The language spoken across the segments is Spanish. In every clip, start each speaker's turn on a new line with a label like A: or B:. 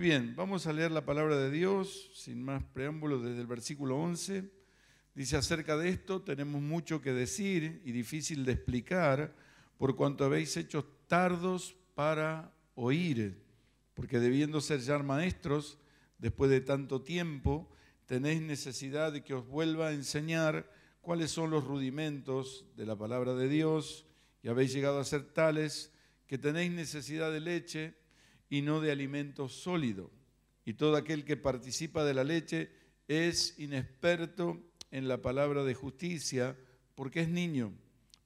A: bien, vamos a leer la palabra de Dios, sin más preámbulos, desde el versículo 11. Dice acerca de esto, tenemos mucho que decir y difícil de explicar, por cuanto habéis hecho tardos para oír, porque debiendo ser ya maestros, después de tanto tiempo, tenéis necesidad de que os vuelva a enseñar cuáles son los rudimentos de la palabra de Dios, y habéis llegado a ser tales que tenéis necesidad de leche y no de alimento sólido. Y todo aquel que participa de la leche es inexperto en la palabra de justicia porque es niño.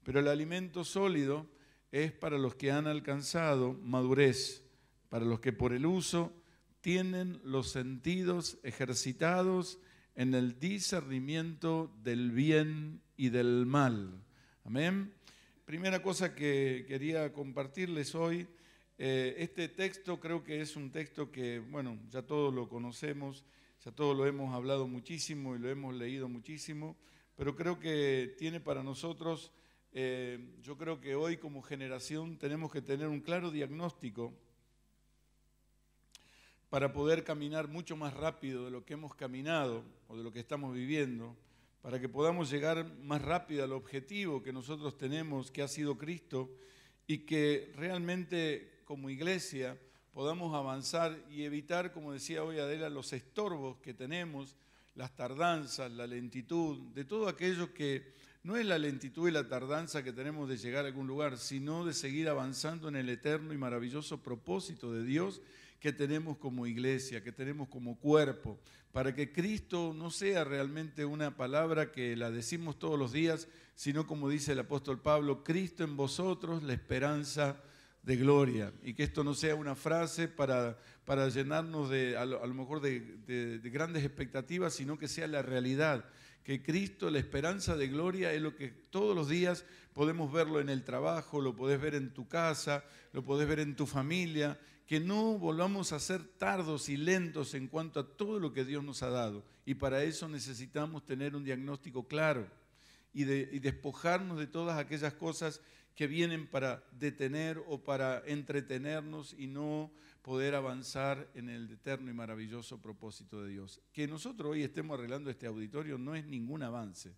A: Pero el alimento sólido es para los que han alcanzado madurez, para los que por el uso tienen los sentidos ejercitados en el discernimiento del bien y del mal. Amén. Primera cosa que quería compartirles hoy eh, este texto creo que es un texto que, bueno, ya todos lo conocemos, ya todos lo hemos hablado muchísimo y lo hemos leído muchísimo, pero creo que tiene para nosotros, eh, yo creo que hoy como generación tenemos que tener un claro diagnóstico para poder caminar mucho más rápido de lo que hemos caminado o de lo que estamos viviendo, para que podamos llegar más rápido al objetivo que nosotros tenemos, que ha sido Cristo, y que realmente como iglesia podamos avanzar y evitar, como decía hoy Adela, los estorbos que tenemos, las tardanzas, la lentitud, de todo aquello que no es la lentitud y la tardanza que tenemos de llegar a algún lugar, sino de seguir avanzando en el eterno y maravilloso propósito de Dios que tenemos como iglesia, que tenemos como cuerpo, para que Cristo no sea realmente una palabra que la decimos todos los días, sino como dice el apóstol Pablo, Cristo en vosotros, la esperanza de gloria y que esto no sea una frase para, para llenarnos de, a lo, mejor de, grandes expectativas, sino que sea la realidad, que Cristo, la esperanza de gloria, es lo que todos los días podemos verlo en el trabajo, lo podés ver en tu casa, lo podés ver en tu familia, que no volvamos a ser tardos y lentos en cuanto a todo lo que Dios nos ha dado. Y para eso necesitamos tener un diagnóstico claro y, de, y despojarnos de todas aquellas cosas que vienen para detener o para entretenernos y no poder avanzar en el eterno y maravilloso propósito de Dios. Que nosotros hoy estemos arreglando este auditorio no es ningún avance.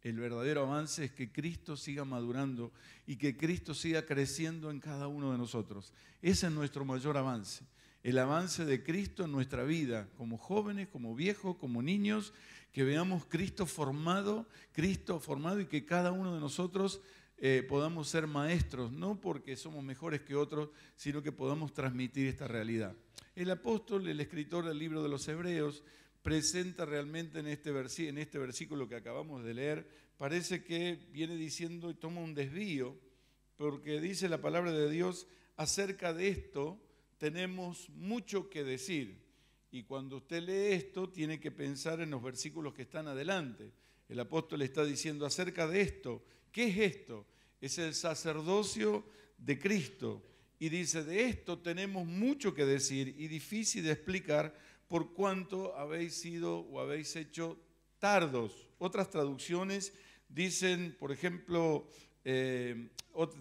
A: El verdadero avance es que Cristo siga madurando y que Cristo siga creciendo en cada uno de nosotros. Ese es nuestro mayor avance. El avance de Cristo en nuestra vida, como jóvenes, como viejos, como niños, que veamos Cristo formado, Cristo formado y que cada uno de nosotros eh, podamos ser maestros, no porque somos mejores que otros, sino que podamos transmitir esta realidad. El apóstol, el escritor del libro de los Hebreos, presenta realmente en este, en este versículo que acabamos de leer, parece que viene diciendo y toma un desvío, porque dice la palabra de Dios, acerca de esto tenemos mucho que decir. Y cuando usted lee esto, tiene que pensar en los versículos que están adelante. El apóstol está diciendo acerca de esto, ¿qué es esto? es el sacerdocio de Cristo. Y dice, de esto tenemos mucho que decir y difícil de explicar por cuánto habéis sido o habéis hecho tardos. Otras traducciones dicen, por ejemplo, eh,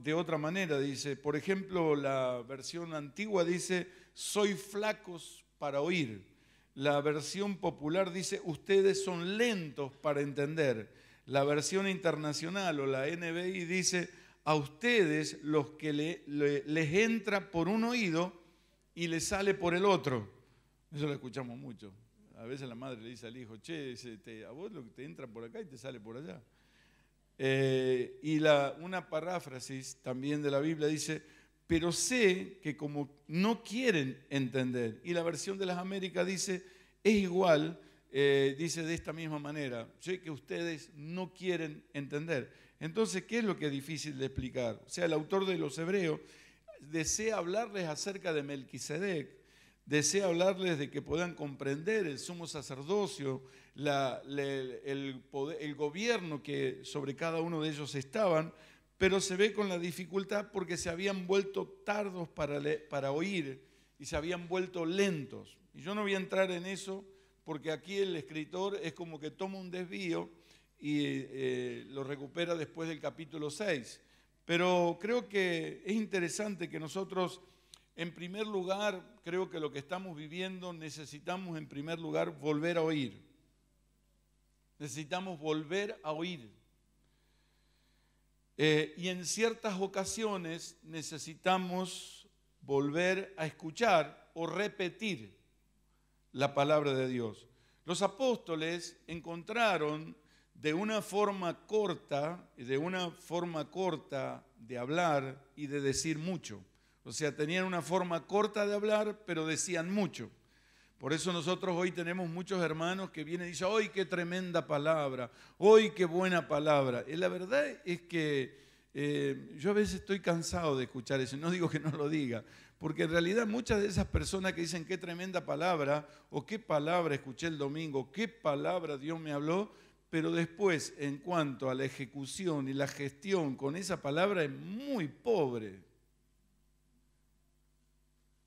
A: de otra manera, dice, por ejemplo, la versión antigua dice, soy flacos para oír. La versión popular dice, ustedes son lentos para entender. La versión internacional o la NBI dice, a ustedes los que les entra por un oído y les sale por el otro. Eso lo escuchamos mucho. A veces la madre le dice al hijo, che, a vos lo que te entra por acá y te sale por allá. Eh, y una paráfrasis también de la Biblia dice, pero sé que como no quieren entender, y la versión de las Américas dice, es igual eh, dice de esta misma manera, sé que ustedes no quieren entender. Entonces, ¿qué es lo que es difícil de explicar? O sea, el autor de los Hebreos desea hablarles acerca de Melquisedec, desea hablarles de que puedan comprender el sumo sacerdocio, la, el, gobierno que sobre cada uno de ellos estaban, pero se ve con la dificultad porque se habían vuelto tardos para, para oír y se habían vuelto lentos. Y yo no voy a entrar en eso porque aquí el escritor es como que toma un desvío y eh, eh, lo recupera después del capítulo 6. Pero creo que es interesante que nosotros, en primer lugar, creo que lo que estamos viviendo necesitamos, en primer lugar, volver a oír. Necesitamos volver a oír. Eh, y en ciertas ocasiones necesitamos volver a escuchar o repetir la palabra de Dios. Los apóstoles encontraron de una forma corta, de una forma corta de hablar y de decir mucho. O sea, tenían una forma corta de hablar, pero decían mucho. Por eso nosotros hoy tenemos muchos hermanos que vienen y dicen, hoy qué tremenda palabra! hoy qué buena palabra! Y eh, la verdad es que eh, yo a veces estoy cansado de escuchar eso, no digo que no lo diga, porque en realidad muchas de esas personas que dicen qué tremenda palabra, o qué palabra escuché el domingo, qué palabra Dios me habló, pero después en cuanto a la ejecución y la gestión con esa palabra es muy pobre.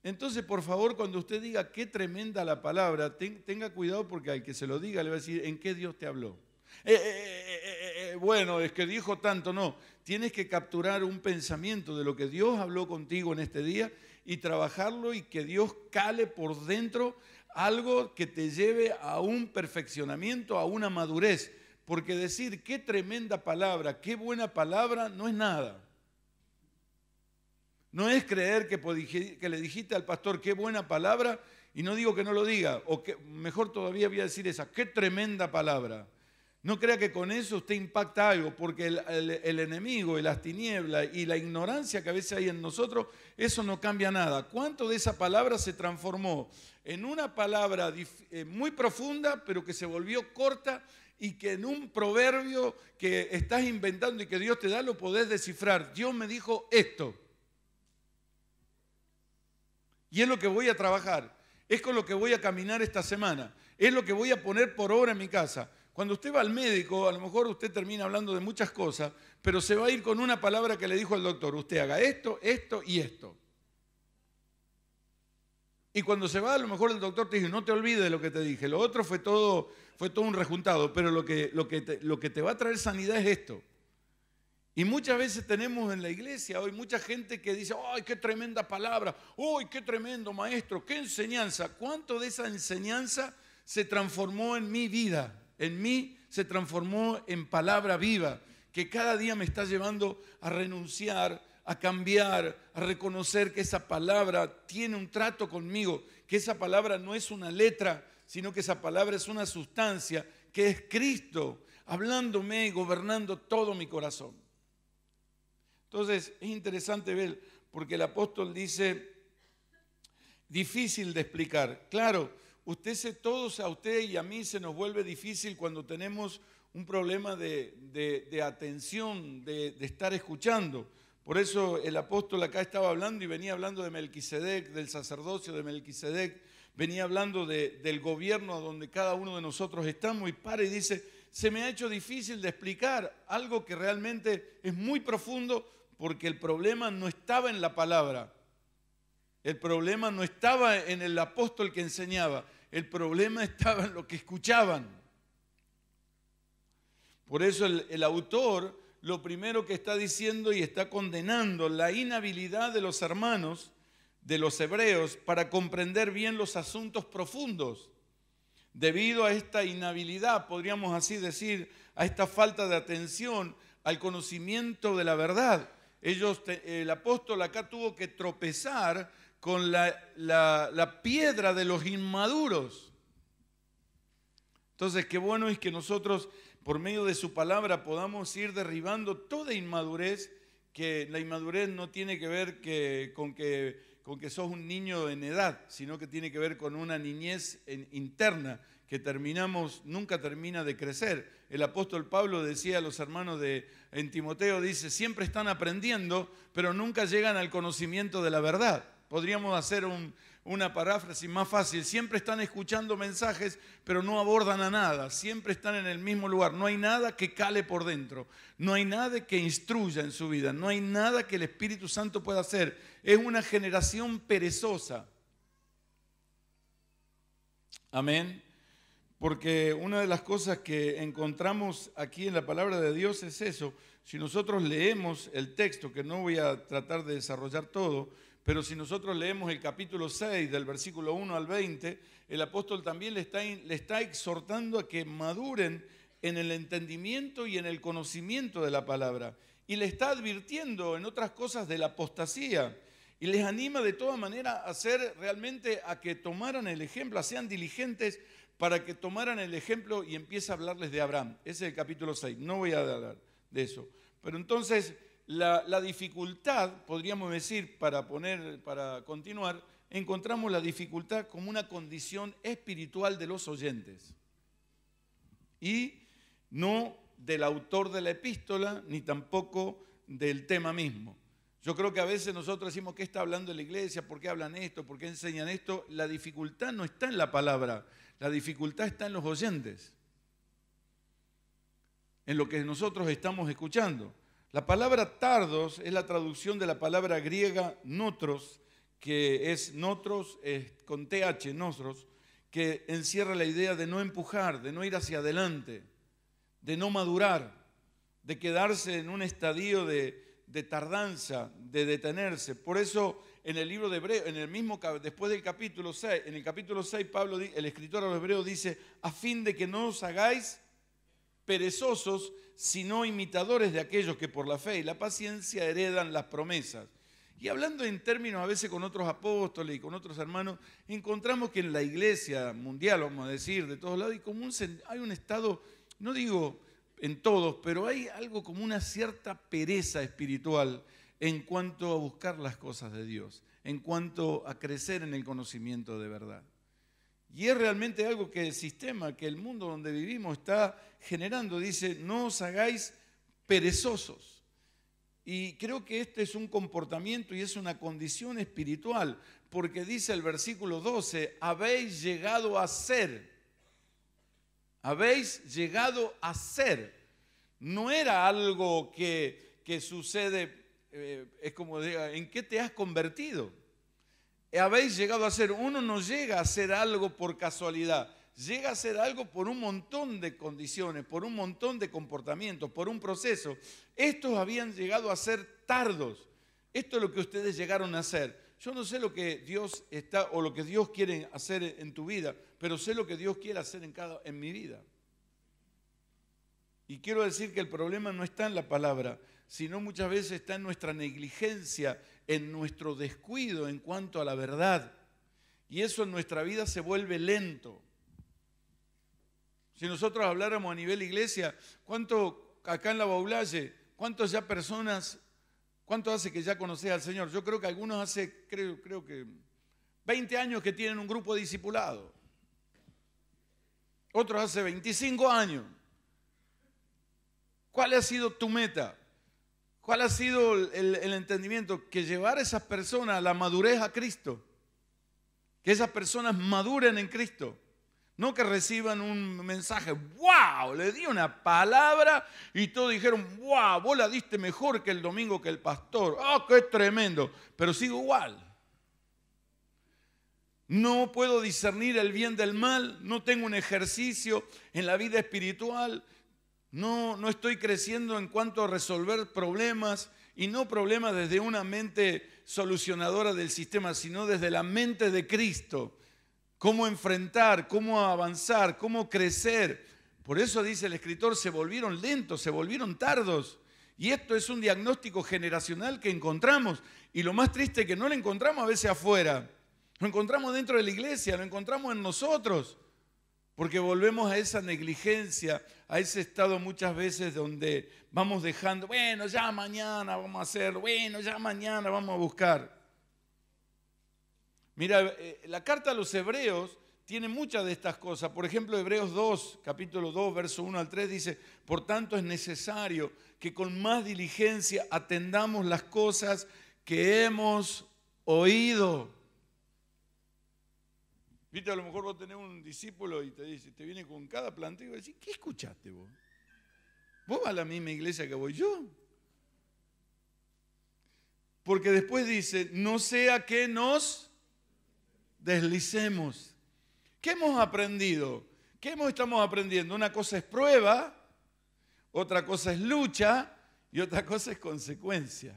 A: Entonces, por favor, cuando usted diga qué tremenda la palabra, tenga cuidado porque al que se lo diga le va a decir, ¿en qué Dios te habló? Eh, eh, eh, bueno, es que dijo tanto, no. Tienes que capturar un pensamiento de lo que Dios habló contigo en este día y trabajarlo y que Dios cale por dentro algo que te lleve a un perfeccionamiento, a una madurez. Porque decir qué tremenda palabra, qué buena palabra, no es nada. No es creer que, le dijiste al pastor qué buena palabra y no digo que no lo diga, o que mejor todavía voy a decir esa, qué tremenda palabra. No crea que con eso usted impacta algo, porque el, enemigo y las tinieblas y la ignorancia que a veces hay en nosotros, eso no cambia nada. ¿Cuánto de esa palabra se transformó en una palabra eh, muy profunda, pero que se volvió corta y que en un proverbio que estás inventando y que Dios te da lo podés descifrar? Dios me dijo esto. Y es lo que voy a trabajar, es con lo que voy a caminar esta semana, es lo que voy a poner por obra en mi casa. Cuando usted va al médico, a lo mejor usted termina hablando de muchas cosas, pero se va a ir con una palabra que le dijo el doctor, usted haga esto, esto y esto. Y cuando se va, a lo mejor el doctor te dice, no te olvides de lo que te dije. Lo otro fue todo, fue todo un rejuntado, pero lo que, lo, que lo que te va a traer sanidad es esto. Y muchas veces tenemos en la iglesia hoy mucha gente que dice, ¡ay, qué tremenda palabra! ¡Ay, qué tremendo maestro! ¡Qué enseñanza! ¿Cuánto de esa enseñanza se transformó en mi vida? en mí se transformó en palabra viva, que cada día me está llevando a renunciar, a cambiar, a reconocer que esa palabra tiene un trato conmigo, que esa palabra no es una letra, sino que esa palabra es una sustancia, que es Cristo, hablándome y gobernando todo mi corazón. Entonces, es interesante ver, porque el apóstol dice, difícil de explicar. Claro, Usted se, todos a usted y a mí se nos vuelve difícil cuando tenemos un problema de, atención, de, de, estar escuchando. Por eso el apóstol acá estaba hablando y venía hablando de Melquisedec, del sacerdocio de Melquisedec, venía hablando del gobierno donde cada uno de nosotros estamos y para y dice, se me ha hecho difícil de explicar algo que realmente es muy profundo porque el problema no estaba en la palabra, el problema no estaba en el apóstol que enseñaba, el problema estaba en lo que escuchaban. Por eso el, autor lo primero que está diciendo y está condenando la inhabilidad de los hermanos de los hebreos para comprender bien los asuntos profundos. Debido a esta inhabilidad, podríamos así decir, a esta falta de atención al conocimiento de la verdad, ellos, el apóstol acá tuvo que tropezar con la, la, piedra de los inmaduros. Entonces, qué bueno es que nosotros, por medio de su palabra, podamos ir derribando toda inmadurez, que la inmadurez no tiene que ver que, con, que, con que sos un niño en edad, sino que tiene que ver con una niñez interna, que terminamos, nunca termina de crecer. El apóstol Pablo decía a los hermanos de en Timoteo, dice, siempre están aprendiendo, pero nunca llegan al conocimiento de la verdad. Podríamos hacer una paráfrasis más fácil. Siempre están escuchando mensajes, pero no abordan a nada. Siempre están en el mismo lugar. No hay nada que cale por dentro. No hay nada que instruya en su vida. No hay nada que el Espíritu Santo pueda hacer. Es una generación perezosa. Amén. Porque una de las cosas que encontramos aquí en la palabra de Dios es eso. Si nosotros leemos el texto, que no voy a tratar de desarrollar todo, pero si nosotros leemos el capítulo 6 del versículo 1 al 20, el apóstol también le está, exhortando a que maduren en el entendimiento y en el conocimiento de la palabra. Y le está advirtiendo en otras cosas de la apostasía. Y les anima de toda manera a ser realmente, a que tomaran el ejemplo, a sean diligentes para que tomaran el ejemplo y empiece a hablarles de Abraham. Ese es el capítulo 6. No voy a hablar de eso. Pero entonces la, dificultad, podríamos decir, para poner, para continuar, encontramos la dificultad como una condición espiritual de los oyentes y no del autor de la epístola ni tampoco del tema mismo. Yo creo que a veces nosotros decimos, ¿qué está hablando la iglesia? ¿Por qué hablan esto? ¿Por qué enseñan esto? La dificultad no está en la palabra, la dificultad está en los oyentes, en lo que nosotros estamos escuchando. La palabra tardos es la traducción de la palabra griega notros, que es notros eh, con TH, nosotros, que encierra la idea de no empujar, de no ir hacia adelante, de no madurar, de quedarse en un estadio de, tardanza, de detenerse. Por eso en el libro de Hebreo, en el mismo, después del capítulo 6, en el capítulo 6 Pablo, el escritor a los hebreos dice, a fin de que no os hagáis perezosos, sino imitadores de aquellos que por la fe y la paciencia heredan las promesas. Y hablando en términos a veces con otros apóstoles y con otros hermanos, encontramos que en la iglesia mundial, vamos a decir, de todos lados, hay, hay un estado, no digo en todos, pero hay algo como una cierta pereza espiritual en cuanto a buscar las cosas de Dios, en cuanto a crecer en el conocimiento de verdad. Y es realmente algo que el sistema, que el mundo donde vivimos está generando. Dice, no os hagáis perezosos. Y creo que este es un comportamiento y es una condición espiritual, porque dice el versículo 12, habéis llegado a ser, habéis llegado a ser. No era algo que, sucede, eh, es como ¿en qué te has convertido? habéis llegado a ser. Uno no llega a hacer algo por casualidad, llega a ser algo por un montón de condiciones, por un montón de comportamientos, por un proceso. Estos habían llegado a ser tardos. Esto es lo que ustedes llegaron a hacer. Yo no sé lo que Dios está o lo que Dios quiere hacer en tu vida, pero sé lo que Dios quiere hacer en cada en mi vida. Y quiero decir que el problema no está en la palabra, sino muchas veces está en nuestra negligencia en nuestro descuido en cuanto a la verdad. Y eso en nuestra vida se vuelve lento. Si nosotros habláramos a nivel iglesia, ¿cuánto acá en la Baulalle, cuántas ya personas, cuánto hace que ya conocés al Señor? Yo creo que algunos hace, creo, creo que 20 años que tienen un grupo discipulado. Otros hace 25 años. ¿Cuál ha sido tu meta? ¿Cuál ha sido el, entendimiento? Que llevar a esas personas a la madurez a Cristo. Que esas personas maduren en Cristo. No que reciban un mensaje, wow, le di una palabra y todos dijeron, wow, vos la diste mejor que el domingo que el pastor. ¡Oh, qué tremendo! Pero sigo igual. No puedo discernir el bien del mal, no tengo un ejercicio en la vida espiritual, no, no estoy creciendo en cuanto a resolver problemas, y no problemas desde una mente solucionadora del sistema, sino desde la mente de Cristo. Cómo enfrentar, cómo avanzar, cómo crecer. Por eso dice el escritor, se volvieron lentos, se volvieron tardos. Y esto es un diagnóstico generacional que encontramos. Y lo más triste es que no lo encontramos a veces afuera. Lo encontramos dentro de la iglesia, lo encontramos en nosotros. Porque volvemos a esa negligencia, a ese estado muchas veces donde vamos dejando, bueno, ya mañana vamos a hacerlo, bueno, ya mañana vamos a buscar. Mira, eh, la carta a los hebreos tiene muchas de estas cosas. Por ejemplo, Hebreos 2, capítulo 2, verso 1 al 3 dice, por tanto es necesario que con más diligencia atendamos las cosas que hemos oído Viste, a lo mejor vos tenés un discípulo y te dice, te viene con cada planteo y vas ¿qué escuchaste vos? ¿Vos vas a la misma iglesia que voy yo? Porque después dice, no sea que nos deslicemos. ¿Qué hemos aprendido? ¿Qué hemos, estamos aprendiendo? Una cosa es prueba, otra cosa es lucha y otra cosa es consecuencia.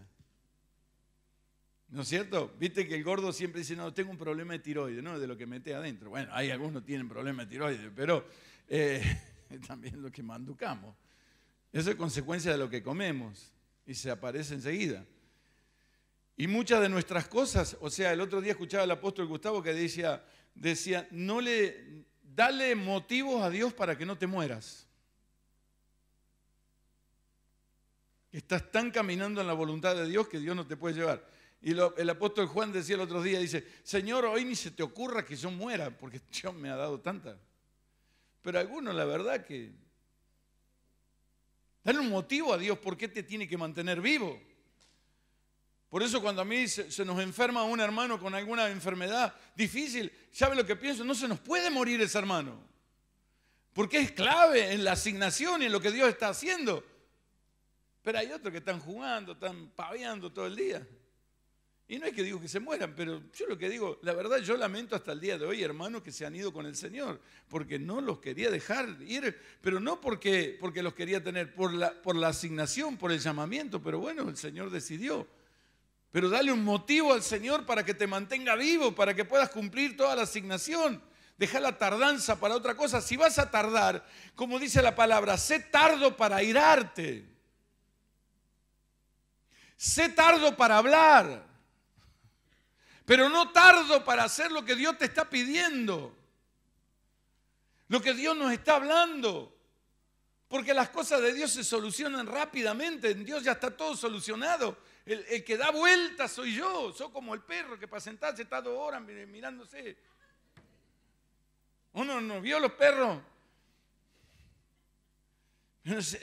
A: ¿No es cierto? Viste que el gordo siempre dice, no, tengo un problema de tiroides, ¿no? De lo que mete adentro. Bueno, hay algunos que tienen problema de tiroides, pero eh, también lo que manducamos. Eso es consecuencia de lo que comemos y se aparece enseguida. Y muchas de nuestras cosas, o sea, el otro día escuchaba al apóstol Gustavo que decía, decía, no le, dale motivos a Dios para que no te mueras. Estás tan caminando en la voluntad de Dios que Dios no te puede llevar. Y el apóstol Juan decía el otro día, dice, Señor, hoy ni se te ocurra que yo muera, porque Dios me ha dado tanta. Pero algunos, la verdad que... Dan un motivo a Dios por qué te tiene que mantener vivo. Por eso cuando a mí se, nos enferma un hermano con alguna enfermedad difícil, ¿sabe lo que pienso? No se nos puede morir ese hermano. Porque es clave en la asignación y en lo que Dios está haciendo. Pero hay otros que están jugando, están paveando todo el día. Y no es que digo que se mueran, pero yo lo que digo, la verdad yo lamento hasta el día de hoy hermanos que se han ido con el Señor, porque no los quería dejar ir, pero no porque, porque los quería tener, por la, por la asignación, por el llamamiento, pero bueno, el Señor decidió. Pero dale un motivo al Señor para que te mantenga vivo, para que puedas cumplir toda la asignación. Deja la tardanza para otra cosa. Si vas a tardar, como dice la palabra, sé tardo para irarte. Sé tardo para hablar pero no tardo para hacer lo que Dios te está pidiendo, lo que Dios nos está hablando. Porque las cosas de Dios se solucionan rápidamente, en Dios ya está todo solucionado. El, que da vueltas soy yo, soy como el perro que para sentarse está dos horas mirándose. Uno no vio los perros.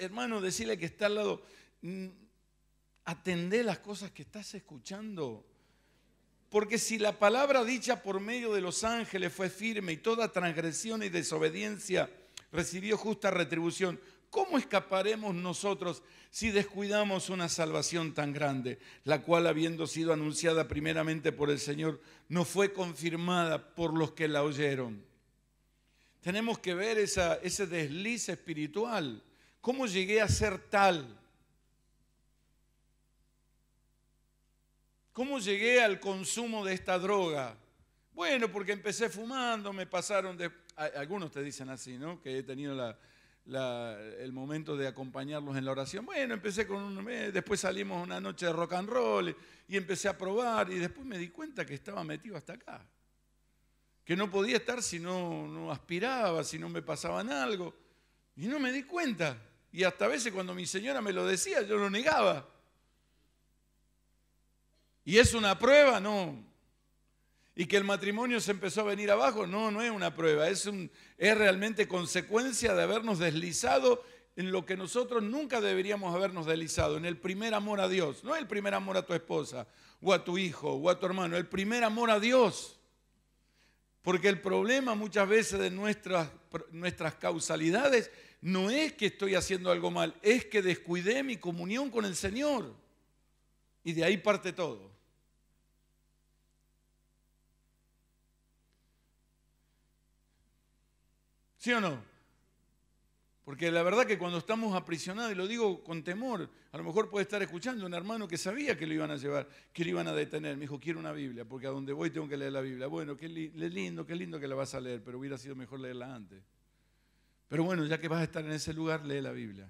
A: Hermano, decirle que está al lado, mm, atendé las cosas que estás escuchando. Porque si la palabra dicha por medio de los ángeles fue firme y toda transgresión y desobediencia recibió justa retribución, ¿cómo escaparemos nosotros si descuidamos una salvación tan grande, la cual habiendo sido anunciada primeramente por el Señor, no fue confirmada por los que la oyeron? Tenemos que ver ese desliz espiritual. ¿Cómo llegué a ser tal? ¿Cómo llegué al consumo de esta droga? Bueno, porque empecé fumando, me pasaron de... Algunos te dicen así, ¿no? Que he tenido el momento de acompañarlos en la oración. Bueno, empecé con un... mes, después salimos una noche de rock and roll y empecé a probar y después me di cuenta que estaba metido hasta acá. Que no podía estar si no, no aspiraba, si no me pasaban algo. Y no me di cuenta. Y hasta a veces cuando mi señora me lo decía, yo lo negaba. Y es una prueba, no. Y que el matrimonio se empezó a venir abajo, no, no es una prueba, es, un, es realmente consecuencia de habernos deslizado en lo que nosotros nunca deberíamos habernos deslizado, en el primer amor a Dios, no el primer amor a tu esposa o a tu hijo o a tu hermano, el primer amor a Dios. Porque el problema muchas veces de nuestras, nuestras causalidades no es que estoy haciendo algo mal, es que descuidé mi comunión con el Señor. Y de ahí parte todo. ¿Sí o no? Porque la verdad que cuando estamos aprisionados, y lo digo con temor, a lo mejor puede estar escuchando un hermano que sabía que lo iban a llevar, que lo iban a detener. Me dijo, quiero una Biblia, porque a donde voy tengo que leer la Biblia. Bueno, qué lindo, qué lindo que la vas a leer, pero hubiera sido mejor leerla antes. Pero bueno, ya que vas a estar en ese lugar, lee la Biblia.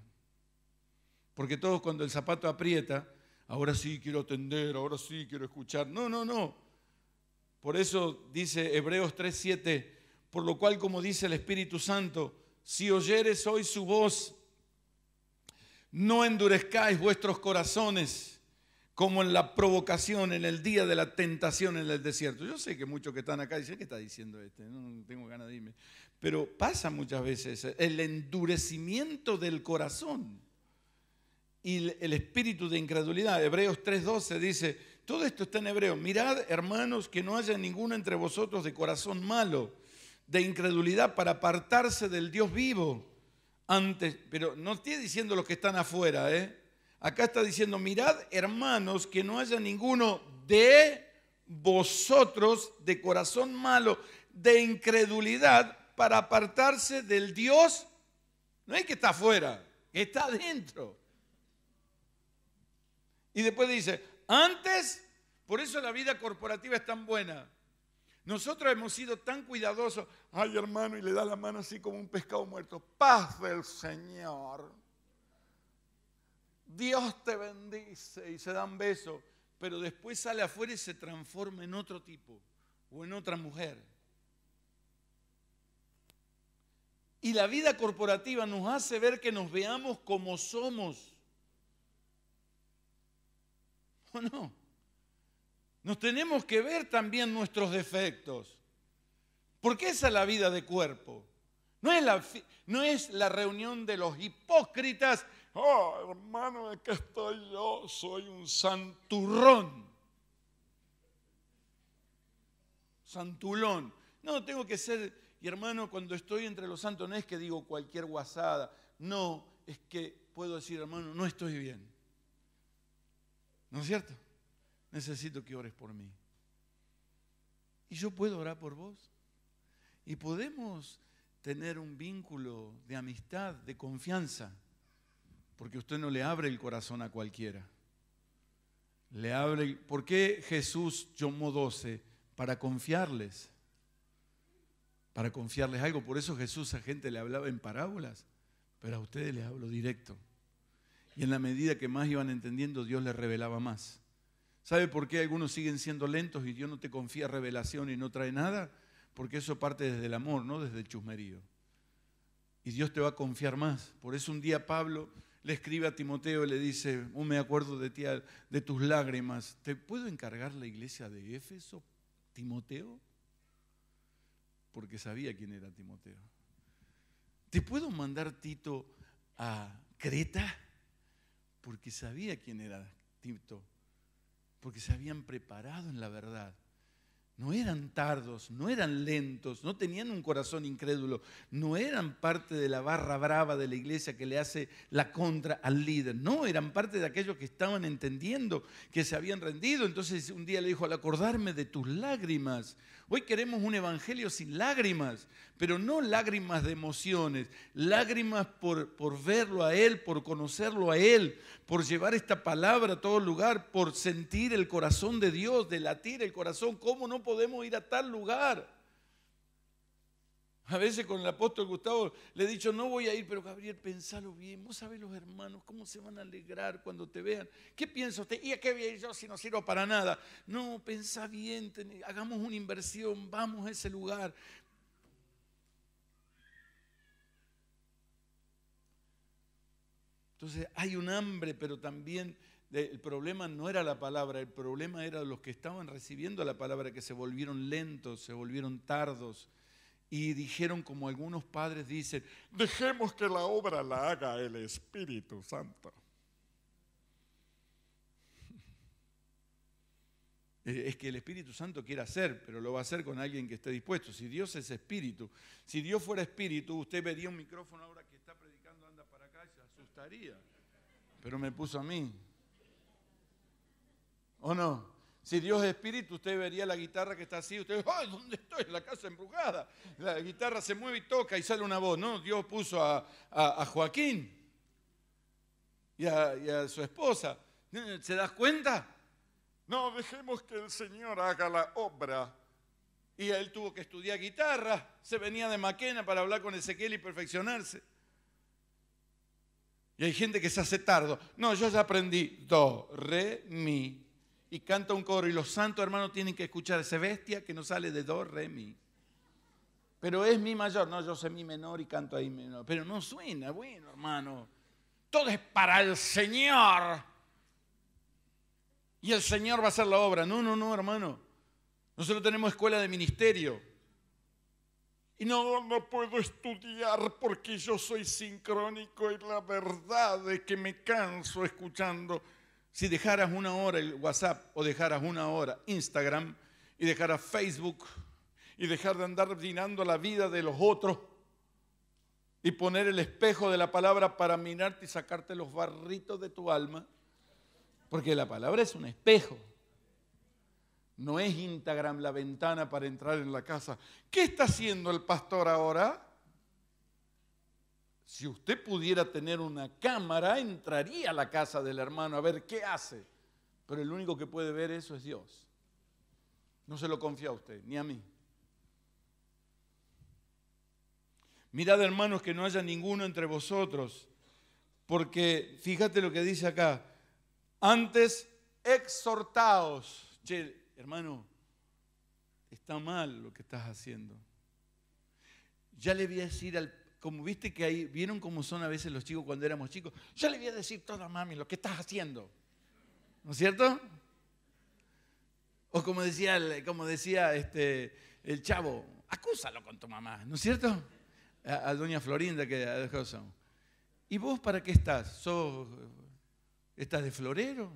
A: Porque todos cuando el zapato aprieta, ahora sí quiero atender, ahora sí quiero escuchar. No, no, no. Por eso dice Hebreos 3.7, por lo cual, como dice el Espíritu Santo, si oyeres hoy su voz, no endurezcáis vuestros corazones como en la provocación, en el día de la tentación en el desierto. Yo sé que muchos que están acá dicen, ¿qué está diciendo este? No tengo ganas de irme. Pero pasa muchas veces el endurecimiento del corazón y el espíritu de incredulidad. Hebreos 3.12 dice, todo esto está en hebreo. Mirad, hermanos, que no haya ninguno entre vosotros de corazón malo de incredulidad para apartarse del Dios vivo. Antes, pero no estoy diciendo los que están afuera, ¿eh? Acá está diciendo, mirad hermanos, que no haya ninguno de vosotros de corazón malo, de incredulidad, para apartarse del Dios. No es que está afuera, está adentro. Y después dice, antes, por eso la vida corporativa es tan buena, nosotros hemos sido tan cuidadosos, ay hermano, y le da la mano así como un pescado muerto. Paz del Señor. Dios te bendice y se dan besos, pero después sale afuera y se transforma en otro tipo o en otra mujer. Y la vida corporativa nos hace ver que nos veamos como somos. ¿O no? Nos tenemos que ver también nuestros defectos. Porque esa es la vida de cuerpo. No es la, no es la reunión de los hipócritas. Oh, hermano, ¿qué estoy yo, soy un santurrón. Santulón. No, tengo que ser, y hermano, cuando estoy entre los santos, no es que digo cualquier guasada. No, es que puedo decir, hermano, no estoy bien. ¿No es cierto? necesito que ores por mí. Y yo puedo orar por vos. Y podemos tener un vínculo de amistad, de confianza, porque usted no le abre el corazón a cualquiera. Le abre, ¿por qué Jesús llamó 12? Para confiarles, para confiarles algo. Por eso Jesús a gente le hablaba en parábolas, pero a ustedes les hablo directo. Y en la medida que más iban entendiendo, Dios les revelaba más. ¿Sabe por qué algunos siguen siendo lentos y Dios no te confía revelación y no trae nada? Porque eso parte desde el amor, no desde el chusmerío. Y Dios te va a confiar más. Por eso un día Pablo le escribe a Timoteo y le dice, oh, me acuerdo de ti, de tus lágrimas. ¿Te puedo encargar la iglesia de Éfeso, Timoteo? Porque sabía quién era Timoteo. ¿Te puedo mandar Tito a Creta? Porque sabía quién era Tito porque se habían preparado en la verdad. No eran tardos, no eran lentos, no tenían un corazón incrédulo, no eran parte de la barra brava de la iglesia que le hace la contra al líder, no, eran parte de aquellos que estaban entendiendo, que se habían rendido. Entonces un día le dijo, al acordarme de tus lágrimas, Hoy queremos un evangelio sin lágrimas, pero no lágrimas de emociones, lágrimas por, por verlo a Él, por conocerlo a Él, por llevar esta palabra a todo lugar, por sentir el corazón de Dios, de latir el corazón. ¿Cómo no podemos ir a tal lugar? A veces con el apóstol Gustavo le he dicho, no voy a ir, pero Gabriel, pensalo bien. Vos sabés los hermanos, cómo se van a alegrar cuando te vean. ¿Qué piensa usted? ¿Y a qué voy yo si no sirvo para nada? No, pensá bien, hagamos una inversión, vamos a ese lugar. Entonces hay un hambre, pero también el problema no era la palabra, el problema era los que estaban recibiendo la palabra, que se volvieron lentos, se volvieron tardos y dijeron como algunos padres dicen, dejemos que la obra la haga el Espíritu Santo. Es que el Espíritu Santo quiere hacer, pero lo va a hacer con alguien que esté dispuesto. Si Dios es espíritu, si Dios fuera espíritu, usted vería un micrófono ahora que está predicando, anda para acá y se asustaría. Pero me puso a mí. ¿O no? Si Dios es espíritu, usted vería la guitarra que está así. Usted, ¡ay, dónde estoy! La casa embrujada. La guitarra se mueve y toca y sale una voz. No, Dios puso a, Joaquín y a, su esposa. ¿Se das cuenta? No, dejemos que el Señor haga la obra. Y él tuvo que estudiar guitarra, se venía de Maquena para hablar con Ezequiel y perfeccionarse. Y hay gente que se hace tardo. No, yo ya aprendí do, re, mi, y canta un coro y los santos hermanos tienen que escuchar ese bestia que no sale de do, re, mi. Pero es mi mayor, no, yo sé mi menor y canto ahí menor. Pero no suena, bueno, hermano. Todo es para el Señor. Y el Señor va a hacer la obra. No, no, no, hermano. Nosotros tenemos escuela de ministerio. Y no, no puedo estudiar porque yo soy sincrónico y la verdad es que me canso escuchando si dejaras una hora el WhatsApp o dejaras una hora Instagram y dejaras Facebook y dejar de andar llenando la vida de los otros y poner el espejo de la palabra para mirarte y sacarte los barritos de tu alma, porque la palabra es un espejo. No es Instagram la ventana para entrar en la casa. ¿Qué está haciendo el pastor ahora? Si usted pudiera tener una cámara, entraría a la casa del hermano a ver qué hace. Pero el único que puede ver eso es Dios. No se lo confía a usted, ni a mí. Mirad, hermanos, que no haya ninguno entre vosotros, porque fíjate lo que dice acá. Antes exhortaos. Che, hermano, está mal lo que estás haciendo. Ya le voy a decir al como viste que ahí, vieron cómo son a veces los chicos cuando éramos chicos, yo le voy a decir todo mami lo que estás haciendo. ¿No es cierto? O como decía, como decía este, el chavo, acúsalo con tu mamá, ¿no es cierto? A, doña Florinda que ha ¿Y vos para qué estás? ¿Estás de florero?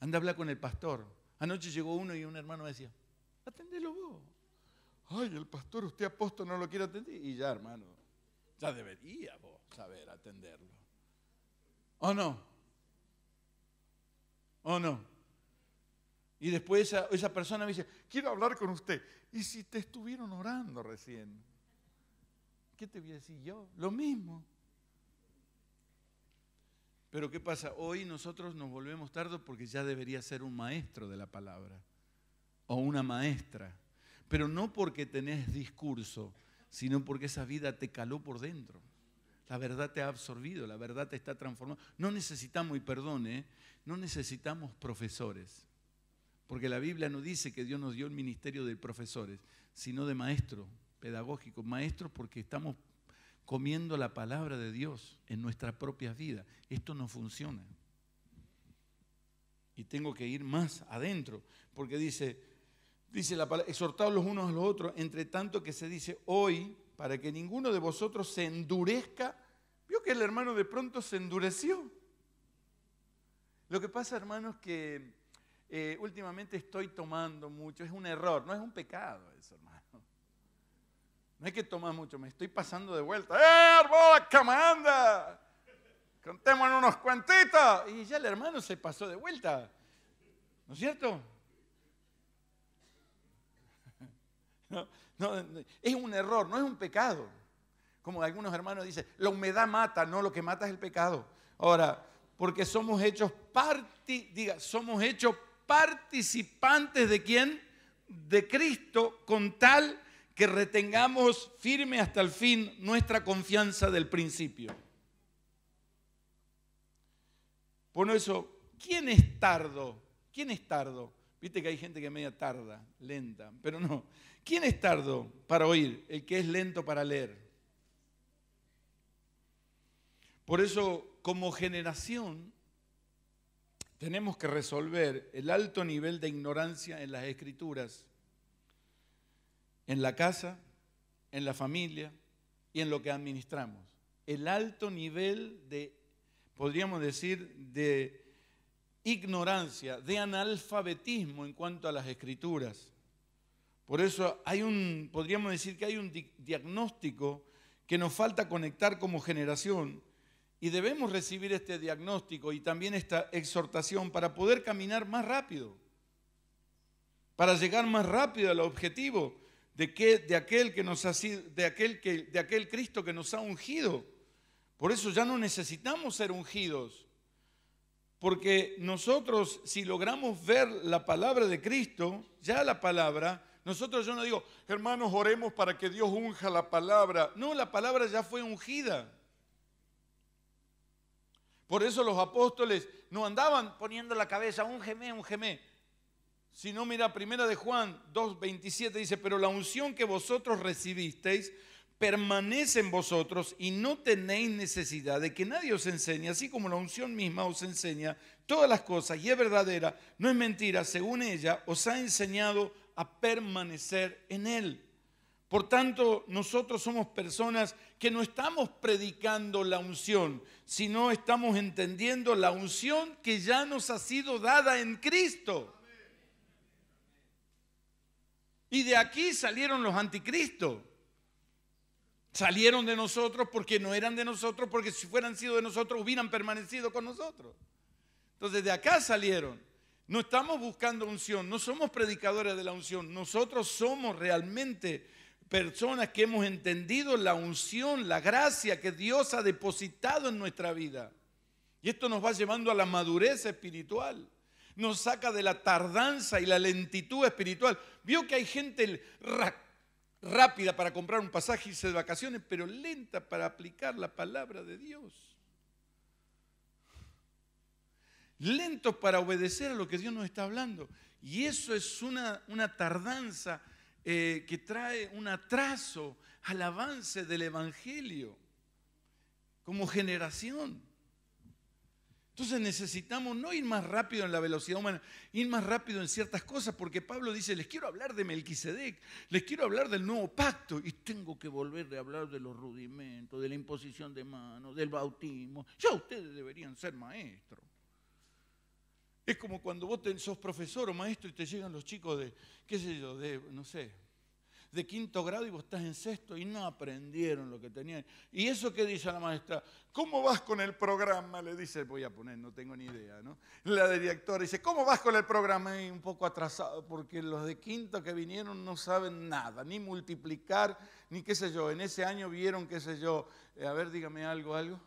A: Anda a hablar con el pastor. Anoche llegó uno y un hermano decía, atendelo vos ay, el pastor, usted apóstol no lo quiere atender. Y ya, hermano, ya debería saber atenderlo. ¿O no? ¿O no? Y después esa, esa persona me dice, quiero hablar con usted. Y si te estuvieron orando recién, ¿qué te voy a decir yo? Lo mismo. Pero ¿qué pasa? Hoy nosotros nos volvemos tardos porque ya debería ser un maestro de la palabra o una maestra pero no porque tenés discurso, sino porque esa vida te caló por dentro. La verdad te ha absorbido, la verdad te está transformando. No necesitamos, y perdone, ¿eh? no necesitamos profesores, porque la Biblia no dice que Dios nos dio el ministerio de profesores, sino de maestros pedagógicos, maestros porque estamos comiendo la palabra de Dios en nuestra propia vida. Esto no funciona. Y tengo que ir más adentro, porque dice, Dice la palabra, exhortados los unos a los otros, entre tanto que se dice hoy, para que ninguno de vosotros se endurezca. Vio que el hermano de pronto se endureció. Lo que pasa, hermanos, que eh, últimamente estoy tomando mucho. Es un error, no es un pecado eso, hermano. No hay que tomar mucho, me estoy pasando de vuelta. ¡Eh, hermana, camanda! Contémonos unos cuantitos. Y ya el hermano se pasó de vuelta. ¿No es cierto? No, es un error, no es un pecado. Como algunos hermanos dicen, la humedad mata, no, lo que mata es el pecado. Ahora, porque somos hechos diga, somos hechos participantes de quién? De Cristo, con tal que retengamos firme hasta el fin nuestra confianza del principio. Por eso, ¿quién es tardo? ¿Quién es tardo? Viste que hay gente que media tarda, lenta, pero no. ¿Quién es tardo para oír? El que es lento para leer. Por eso, como generación, tenemos que resolver el alto nivel de ignorancia en las escrituras, en la casa, en la familia y en lo que administramos. El alto nivel de, podríamos decir, de ignorancia, de analfabetismo en cuanto a las escrituras. Por eso hay un, podríamos decir que hay un diagnóstico que nos falta conectar como generación y debemos recibir este diagnóstico y también esta exhortación para poder caminar más rápido, para llegar más rápido al objetivo de, que, de, aquel, que nos ha sido, de, aquel, que, de aquel Cristo que nos ha ungido. Por eso ya no necesitamos ser ungidos, porque nosotros, si logramos ver la palabra de Cristo, ya la palabra, nosotros yo no digo, hermanos, oremos para que Dios unja la palabra. No, la palabra ya fue ungida. Por eso los apóstoles no andaban poniendo la cabeza, un gemé, un gemé, sino mira, primera de Juan 2.27 dice, pero la unción que vosotros recibisteis permanece en vosotros y no tenéis necesidad de que nadie os enseñe, así como la unción misma os enseña todas las cosas y es verdadera, no es mentira, según ella os ha enseñado a permanecer en él. Por tanto, nosotros somos personas que no estamos predicando la unción, sino estamos entendiendo la unción que ya nos ha sido dada en Cristo. Y de aquí salieron los anticristos. Salieron de nosotros porque no eran de nosotros, porque si fueran sido de nosotros hubieran permanecido con nosotros. Entonces de acá salieron. No estamos buscando unción, no somos predicadores de la unción, nosotros somos realmente personas que hemos entendido la unción, la gracia que Dios ha depositado en nuestra vida. Y esto nos va llevando a la madurez espiritual nos saca de la tardanza y la lentitud espiritual. Vio que hay gente rápida para comprar un pasaje, y irse de vacaciones, pero lenta para aplicar la palabra de Dios. Lentos para obedecer a lo que Dios nos está hablando. Y eso es una, tardanza eh, que trae un atraso al avance del Evangelio como generación. Entonces necesitamos no ir más rápido en la velocidad humana, ir más rápido en ciertas cosas, porque Pablo dice, les quiero hablar de Melquisedec, les quiero hablar del nuevo pacto, y tengo que volver a hablar de los rudimentos, de la imposición de manos, del bautismo. Ya ustedes deberían ser maestros. Es como cuando vos sos profesor o maestro y te llegan los chicos de, qué sé yo, de, no sé, de quinto grado y vos estás en sexto y no aprendieron lo que tenían. ¿Y eso que dice la maestra? ¿Cómo vas con el programa? Le dice, voy a poner, no tengo ni idea, ¿no? La directora dice, ¿cómo vas con el programa? Y un poco atrasado, porque los de quinto que vinieron no saben nada, ni multiplicar, ni qué sé yo. En ese año vieron, qué sé yo, eh, a ver, dígame algo, algo.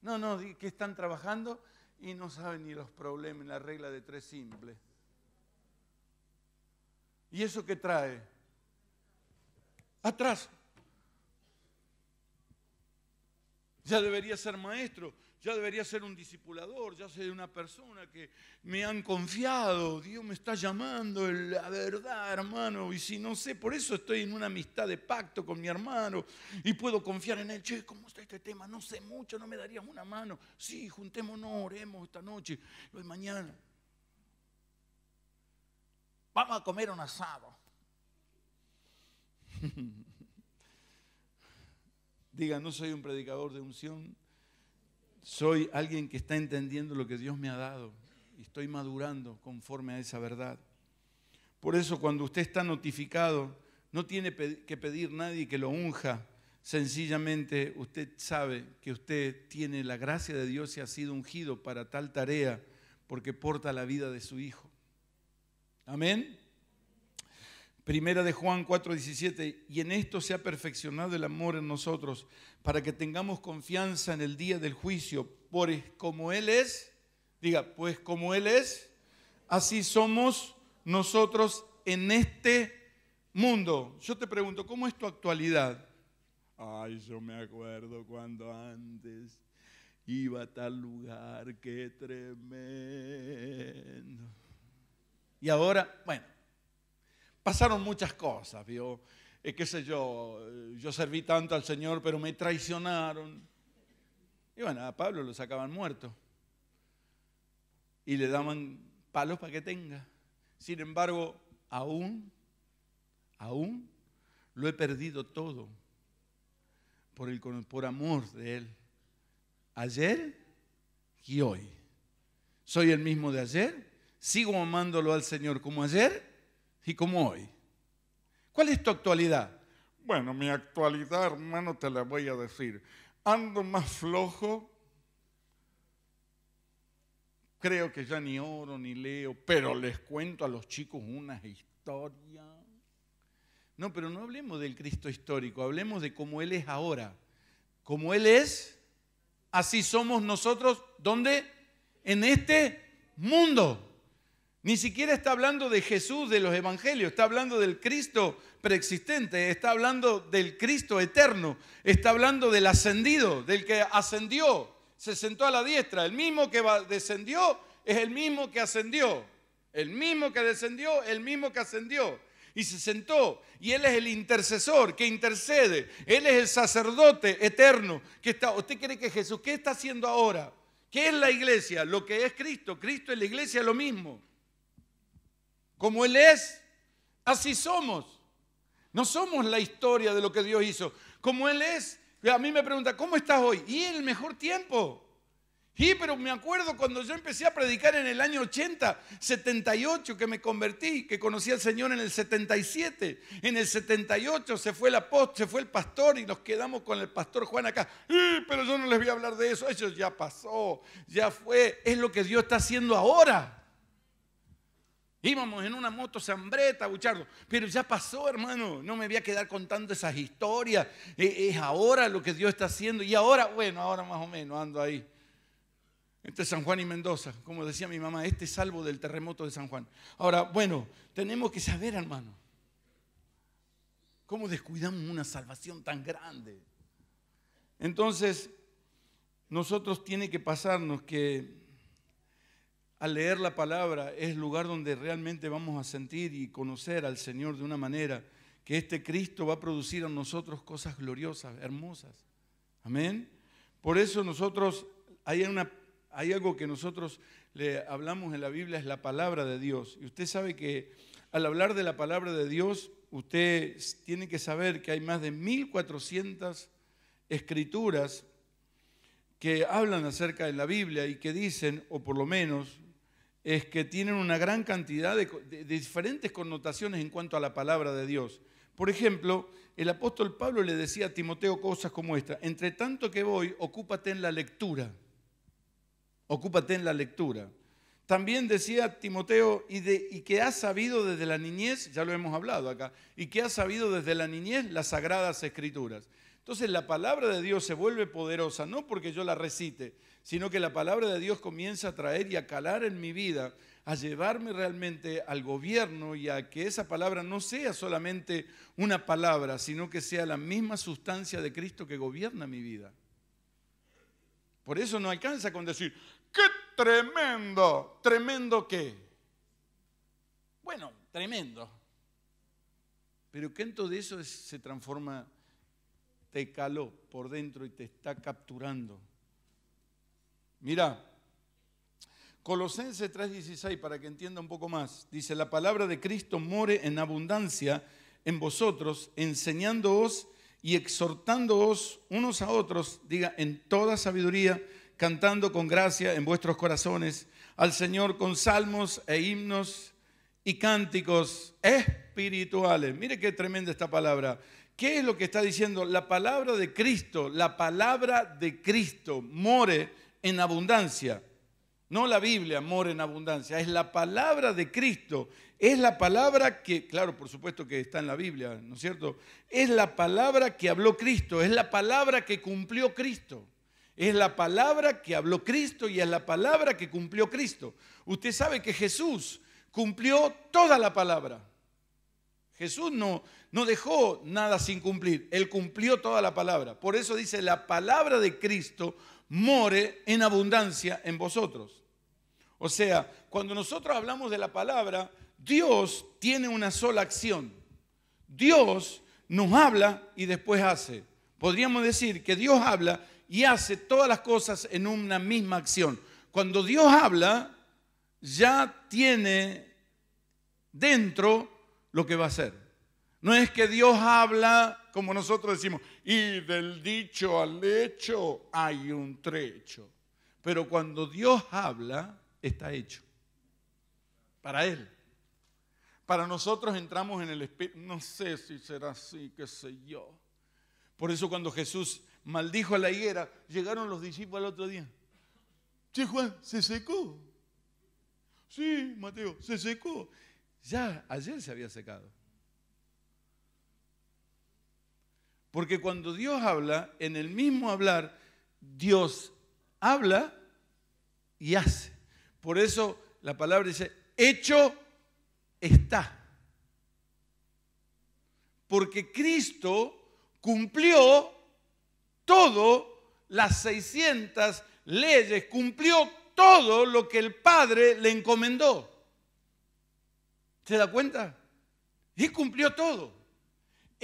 A: No, no, que están trabajando y no saben ni los problemas, la regla de tres simples. ¿Y eso qué trae? atrás. Ya debería ser maestro, ya debería ser un discipulador, ya ser una persona que me han confiado, Dios me está llamando, la verdad, hermano, y si no sé, por eso estoy en una amistad de pacto con mi hermano y puedo confiar en él, che, ¿cómo está este tema? No sé mucho, no me darías una mano. Sí, juntémonos, oremos esta noche, hoy, mañana. Vamos a comer un asado. Diga, no soy un predicador de unción, soy alguien que está entendiendo lo que Dios me ha dado y estoy madurando conforme a esa verdad. Por eso cuando usted está notificado, no tiene que pedir nadie que lo unja, sencillamente usted sabe que usted tiene la gracia de Dios y ha sido ungido para tal tarea porque porta la vida de su Hijo. Amén. Primera de Juan 4:17, y en esto se ha perfeccionado el amor en nosotros, para que tengamos confianza en el día del juicio, por pues como Él es, diga, pues como Él es, así somos nosotros en este mundo. Yo te pregunto, ¿cómo es tu actualidad? Ay, yo me acuerdo cuando antes iba a tal lugar, qué tremendo. Y ahora, bueno pasaron muchas cosas, ¿vio? Eh, qué sé yo, eh, yo serví tanto al Señor, pero me traicionaron. Y bueno, a Pablo lo sacaban muerto. Y le daban palos para que tenga. Sin embargo, aún, aún lo he perdido todo por, el, por amor de Él. Ayer y hoy. Soy el mismo de ayer, sigo amándolo al Señor como ayer y como hoy. ¿Cuál es tu actualidad? Bueno, mi actualidad, hermano, te la voy a decir. Ando más flojo, creo que ya ni oro ni leo, pero les cuento a los chicos unas historias. No, pero no hablemos del Cristo histórico, hablemos de cómo Él es ahora. Como Él es, así somos nosotros, ¿dónde? En este mundo. Ni siquiera está hablando de Jesús de los evangelios, está hablando del Cristo preexistente, está hablando del Cristo eterno, está hablando del ascendido, del que ascendió, se sentó a la diestra, el mismo que descendió es el mismo que ascendió, el mismo que descendió, el mismo que ascendió. Y se sentó, y Él es el intercesor que intercede, Él es el sacerdote eterno que está. ¿Usted cree que Jesús qué está haciendo ahora? ¿Qué es la iglesia? Lo que es Cristo, Cristo es la iglesia, lo mismo. Como Él es, así somos. No somos la historia de lo que Dios hizo. Como Él es, a mí me pregunta, ¿cómo estás hoy? Y en el mejor tiempo. Y pero me acuerdo cuando yo empecé a predicar en el año 80, 78, que me convertí, que conocí al Señor en el 77. En el 78 se fue el apóstol, se fue el pastor y nos quedamos con el pastor Juan acá. Y pero yo no les voy a hablar de eso, eso ya pasó, ya fue. Es lo que Dios está haciendo ahora. Íbamos en una moto sambreta, buchardo. Pero ya pasó, hermano. No me voy a quedar contando esas historias. E-, es ahora lo que Dios está haciendo. Y ahora, bueno, ahora más o menos ando ahí. entre San Juan y Mendoza. Como decía mi mamá, este salvo del terremoto de San Juan. Ahora, bueno, tenemos que saber, hermano, cómo descuidamos una salvación tan grande. Entonces, nosotros tiene que pasarnos que al leer la palabra es lugar donde realmente vamos a sentir y conocer al Señor de una manera que este Cristo va a producir en nosotros cosas gloriosas, hermosas. Amén. Por eso nosotros, hay, hay algo que nosotros le hablamos en la Biblia, es la palabra de Dios. Y usted sabe que al hablar de la palabra de Dios, usted tiene que saber que hay más de 1400 escrituras que hablan acerca de la Biblia y que dicen, o por lo menos es que tienen una gran cantidad de, diferentes connotaciones en cuanto a la palabra de Dios. Por ejemplo, el apóstol Pablo le decía a Timoteo cosas como esta, entre tanto que voy, ocúpate en la lectura, ocúpate en la lectura. También decía a Timoteo, y, y que ha sabido desde la niñez, ya lo hemos hablado acá, y que ha sabido desde la niñez las sagradas escrituras. Entonces la palabra de Dios se vuelve poderosa, no porque yo la recite, sino que la palabra de Dios comienza a traer y a calar en mi vida, a llevarme realmente al gobierno y a que esa palabra no sea solamente una palabra, sino que sea la misma sustancia de Cristo que gobierna mi vida. Por eso no alcanza con decir, qué tremendo, tremendo qué. Bueno, tremendo. Pero ¿qué en todo eso se transforma? Te caló por dentro y te está capturando Mira, Colosenses 3:16, para que entienda un poco más, dice, la palabra de Cristo more en abundancia en vosotros, enseñándoos y exhortándoos unos a otros, diga, en toda sabiduría, cantando con gracia en vuestros corazones al Señor con salmos e himnos y cánticos espirituales. Mire qué tremenda esta palabra. ¿Qué es lo que está diciendo? La palabra de Cristo, la palabra de Cristo more en abundancia. No la Biblia, amor en abundancia, es la palabra de Cristo, es la palabra que, claro, por supuesto que está en la Biblia, ¿no es cierto? Es la palabra que habló Cristo, es la palabra que cumplió Cristo. Es la palabra que habló Cristo y es la palabra que cumplió Cristo. Usted sabe que Jesús cumplió toda la palabra. Jesús no, no dejó nada sin cumplir, Él cumplió toda la palabra. Por eso dice, la palabra de Cristo more en abundancia en vosotros. O sea, cuando nosotros hablamos de la palabra, Dios tiene una sola acción. Dios nos habla y después hace. Podríamos decir que Dios habla y hace todas las cosas en una misma acción. Cuando Dios habla, ya tiene dentro lo que va a hacer. No es que Dios habla como nosotros decimos, y del dicho al hecho hay un trecho. Pero cuando Dios habla, está hecho. Para Él. Para nosotros entramos en el espíritu, no sé si será así, qué sé yo. Por eso cuando Jesús maldijo a la higuera, llegaron los discípulos al otro día. Che Juan, se secó. Sí, Mateo, se secó. Ya ayer se había secado. Porque cuando Dios habla, en el mismo hablar, Dios habla y hace. Por eso la palabra dice, hecho está. Porque Cristo cumplió todo las 600 leyes, cumplió todo lo que el Padre le encomendó. ¿Se da cuenta? Y cumplió todo.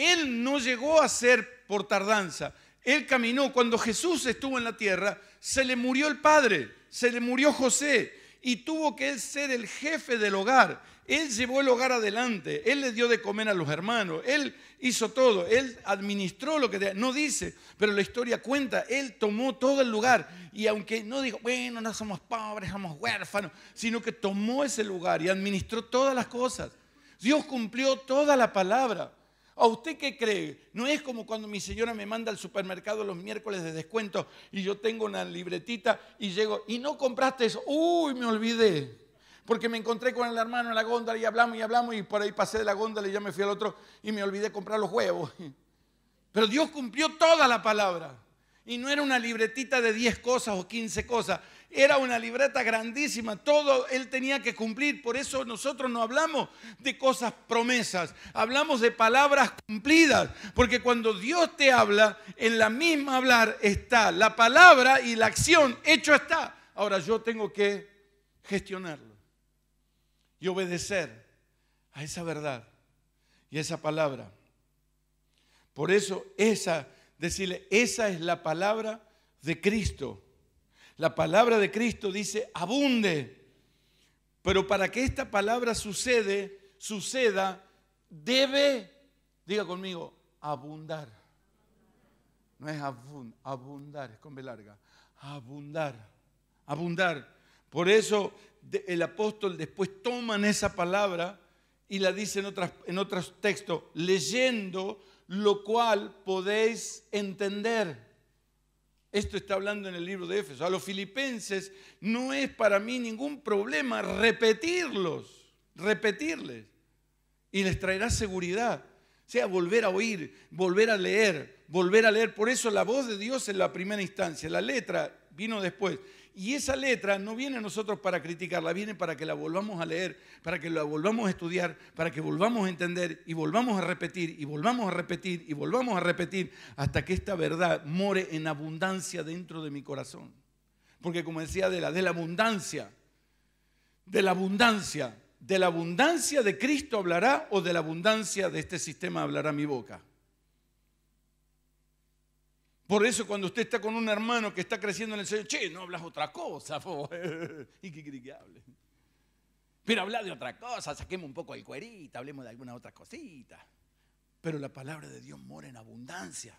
A: Él no llegó a ser por tardanza. Él caminó. Cuando Jesús estuvo en la tierra, se le murió el padre, se le murió José y tuvo que él ser el jefe del hogar. Él llevó el hogar adelante, él le dio de comer a los hermanos, él hizo todo, él administró lo que no dice, pero la historia cuenta, él tomó todo el lugar y aunque no dijo, bueno, no somos pobres, somos huérfanos, sino que tomó ese lugar y administró todas las cosas. Dios cumplió toda la palabra. ¿A usted qué cree? No es como cuando mi señora me manda al supermercado los miércoles de descuento y yo tengo una libretita y llego, y no compraste eso. Uy, me olvidé. Porque me encontré con el hermano en la góndola y hablamos y hablamos y por ahí pasé de la góndola y ya me fui al otro y me olvidé comprar los huevos. Pero Dios cumplió toda la palabra. Y no era una libretita de 10 cosas o 15 cosas, era una libreta grandísima, todo él tenía que cumplir. Por eso nosotros no hablamos de cosas promesas, hablamos de palabras cumplidas. Porque cuando Dios te habla, en la misma hablar está la palabra y la acción, hecho está. Ahora yo tengo que gestionarlo y obedecer a esa verdad y a esa palabra. Por eso esa, decirle, esa es la palabra de Cristo la palabra de Cristo dice, abunde. Pero para que esta palabra sucede, suceda, debe, diga conmigo, abundar. No es abundar, es con B larga. Abundar, abundar. Por eso el apóstol después toman esa palabra y la dice en otros textos, leyendo lo cual podéis entender. Esto está hablando en el libro de Éfeso. A los filipenses no es para mí ningún problema repetirlos, repetirles. Y les traerá seguridad. O sea, volver a oír, volver a leer, volver a leer. Por eso la voz de Dios en la primera instancia, la letra vino después. Y esa letra no viene a nosotros para criticarla, viene para que la volvamos a leer, para que la volvamos a estudiar, para que volvamos a entender y volvamos a repetir y volvamos a repetir y volvamos a repetir hasta que esta verdad more en abundancia dentro de mi corazón. Porque como decía Adela, de la abundancia, de la abundancia, de la abundancia de Cristo hablará o de la abundancia de este sistema hablará mi boca. Por eso cuando usted está con un hermano que está creciendo en el Señor, che, no hablas otra cosa, ¿y que hable? Pero habla de otra cosa, saquemos un poco el cuerito, hablemos de alguna otra cosita. Pero la palabra de Dios mora en abundancia.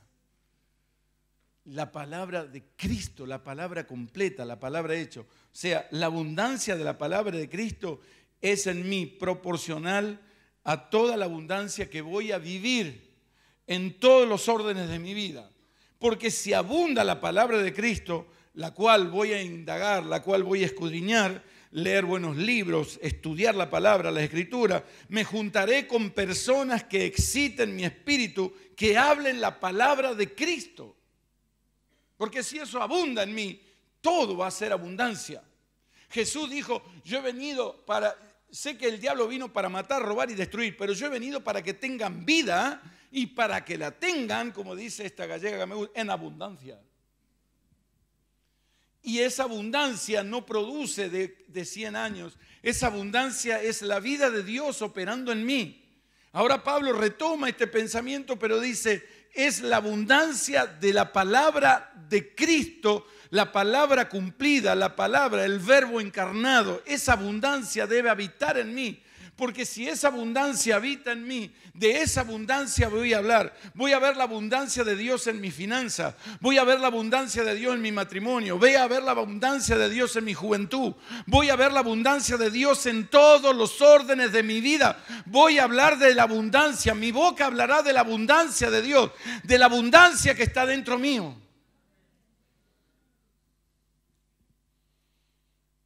A: La palabra de Cristo, la palabra completa, la palabra hecho. O sea, la abundancia de la palabra de Cristo es en mí proporcional a toda la abundancia que voy a vivir en todos los órdenes de mi vida porque si abunda la palabra de Cristo, la cual voy a indagar, la cual voy a escudriñar, leer buenos libros, estudiar la palabra, la escritura, me juntaré con personas que exciten mi espíritu, que hablen la palabra de Cristo. Porque si eso abunda en mí, todo va a ser abundancia. Jesús dijo, yo he venido para, sé que el diablo vino para matar, robar y destruir, pero yo he venido para que tengan vida y para que la tengan, como dice esta gallega en abundancia. Y esa abundancia no produce de, de 100 años, esa abundancia es la vida de Dios operando en mí. Ahora Pablo retoma este pensamiento, pero dice, es la abundancia de la palabra de Cristo, la palabra cumplida, la palabra, el verbo encarnado. Esa abundancia debe habitar en mí. Porque si esa abundancia habita en mí, de esa abundancia voy a hablar. Voy a ver la abundancia de Dios en mi finanza. Voy a ver la abundancia de Dios en mi matrimonio. Voy a ver la abundancia de Dios en mi juventud. Voy a ver la abundancia de Dios en todos los órdenes de mi vida. Voy a hablar de la abundancia. Mi boca hablará de la abundancia de Dios. De la abundancia que está dentro mío.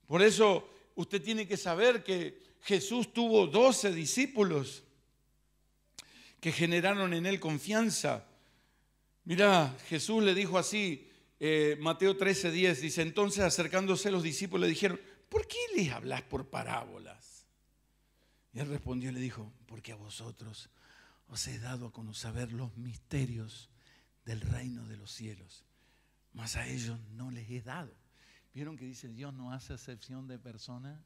A: Por eso usted tiene que saber que Jesús tuvo doce discípulos que generaron en él confianza. Mira, Jesús le dijo así, eh, Mateo 13, 10, dice, entonces acercándose los discípulos le dijeron, ¿por qué les hablas por parábolas? Y él respondió y le dijo, porque a vosotros os he dado a conocer los misterios del reino de los cielos, mas a ellos no les he dado. ¿Vieron que dice Dios no hace acepción de personas?